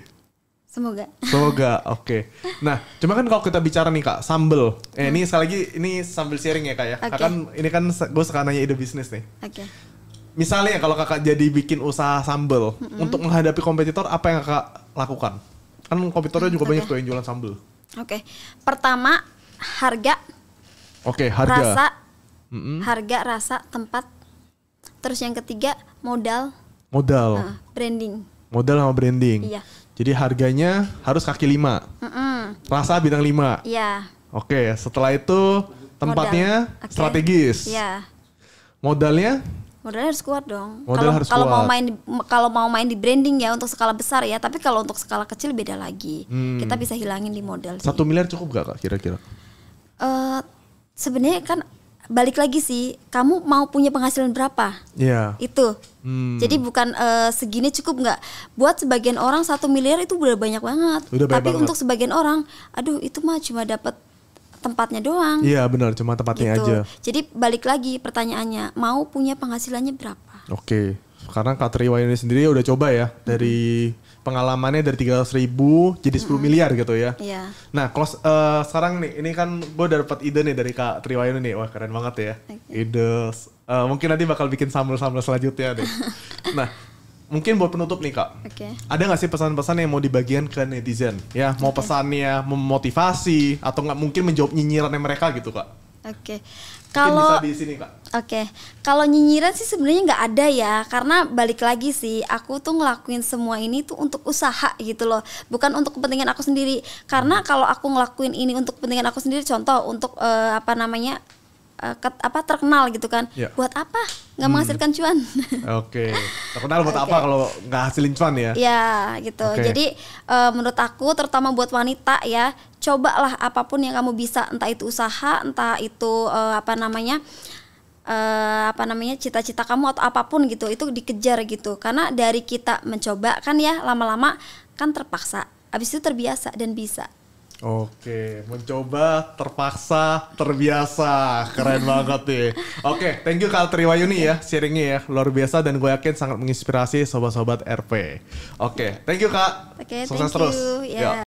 Semoga. Semoga. Oke. Okay. Nah, cuma kan kalau kita bicara nih kak sambel. Eh hmm. ini sekali lagi ini sambil sharing ya kak ya. Okay. kan ini kan gue sekarang nanya ide bisnis nih. Oke. Okay. Misalnya kalau kakak jadi bikin usaha sambel mm -hmm. untuk menghadapi kompetitor apa yang kakak lakukan? Kan kompetitornya juga okay. Hmm, banyak tuh yang jualan sambel. Oke. Okay. Pertama harga. Oke okay, harga. Rasa mm-hmm. harga, rasa, tempat. Terus yang ketiga modal. Modal. Uh, branding. Modal sama branding. Iya. Jadi harganya harus kaki lima. Mm-hmm. Rasa bidang lima. Iya. Oke, setelah itu tempatnya okay. strategis. Iya. Modalnya? Modalnya harus kuat dong. kalau, mau main kalau mau main di branding ya untuk skala besar ya, tapi kalau untuk skala kecil beda lagi. Hmm. Kita bisa hilangin di modal. Satu miliar cukup gak kak kira-kira? Uh, Sebenarnya kan balik lagi sih kamu mau punya penghasilan berapa yeah. itu hmm. jadi bukan uh, segini cukup nggak buat sebagian orang satu miliar itu udah banyak banget udah banyak tapi banget. untuk sebagian orang aduh itu mah cuma dapat tempatnya doang iya yeah, benar cuma tempatnya gitu. aja jadi balik lagi pertanyaannya mau punya penghasilannya berapa oke okay. karena Katriwa ini sendiri udah coba ya dari hmm pengalamannya dari 300 ribu jadi 10 hmm. miliar gitu ya. Iya. Nah, kalau uh, eh, sekarang nih, ini kan gue dapat ide nih dari Kak Triwayo nih. Wah, keren banget ya. Okay. Ide. Uh, mungkin nanti bakal bikin sambal-sambal selanjutnya deh. nah, mungkin buat penutup nih kak, okay. ada nggak sih pesan-pesan yang mau dibagikan ke netizen? Ya, mau okay. pesannya memotivasi atau nggak mungkin menjawab nyinyirannya mereka gitu kak? Oke, okay kalau di sini kak Oke, okay. kalau nyinyiran sih sebenarnya nggak ada ya, karena balik lagi sih, aku tuh ngelakuin semua ini tuh untuk usaha gitu loh, bukan untuk kepentingan aku sendiri. Karena hmm. kalau aku ngelakuin ini untuk kepentingan aku sendiri, contoh untuk uh, apa namanya eh, ket, apa terkenal gitu kan, ya. buat apa? Nggak hmm. menghasilkan cuan. Oke, okay. terkenal buat okay. apa kalau nggak hasilin cuan ya? Ya gitu. Okay. Jadi uh, menurut aku, terutama buat wanita ya, cobalah apapun yang kamu bisa entah itu usaha entah itu uh, apa namanya uh, apa namanya cita-cita kamu atau apapun gitu itu dikejar gitu karena dari kita mencoba kan ya lama-lama kan terpaksa abis itu terbiasa dan bisa Oke, mencoba, terpaksa, terbiasa. Keren banget nih. Oke, thank you Kak Triwayuni ya sharingnya ya. Luar biasa dan gue yakin sangat menginspirasi sobat-sobat RP. Oke, thank you Kak. Oke, Sukses thank terus. you. Ya. Yeah.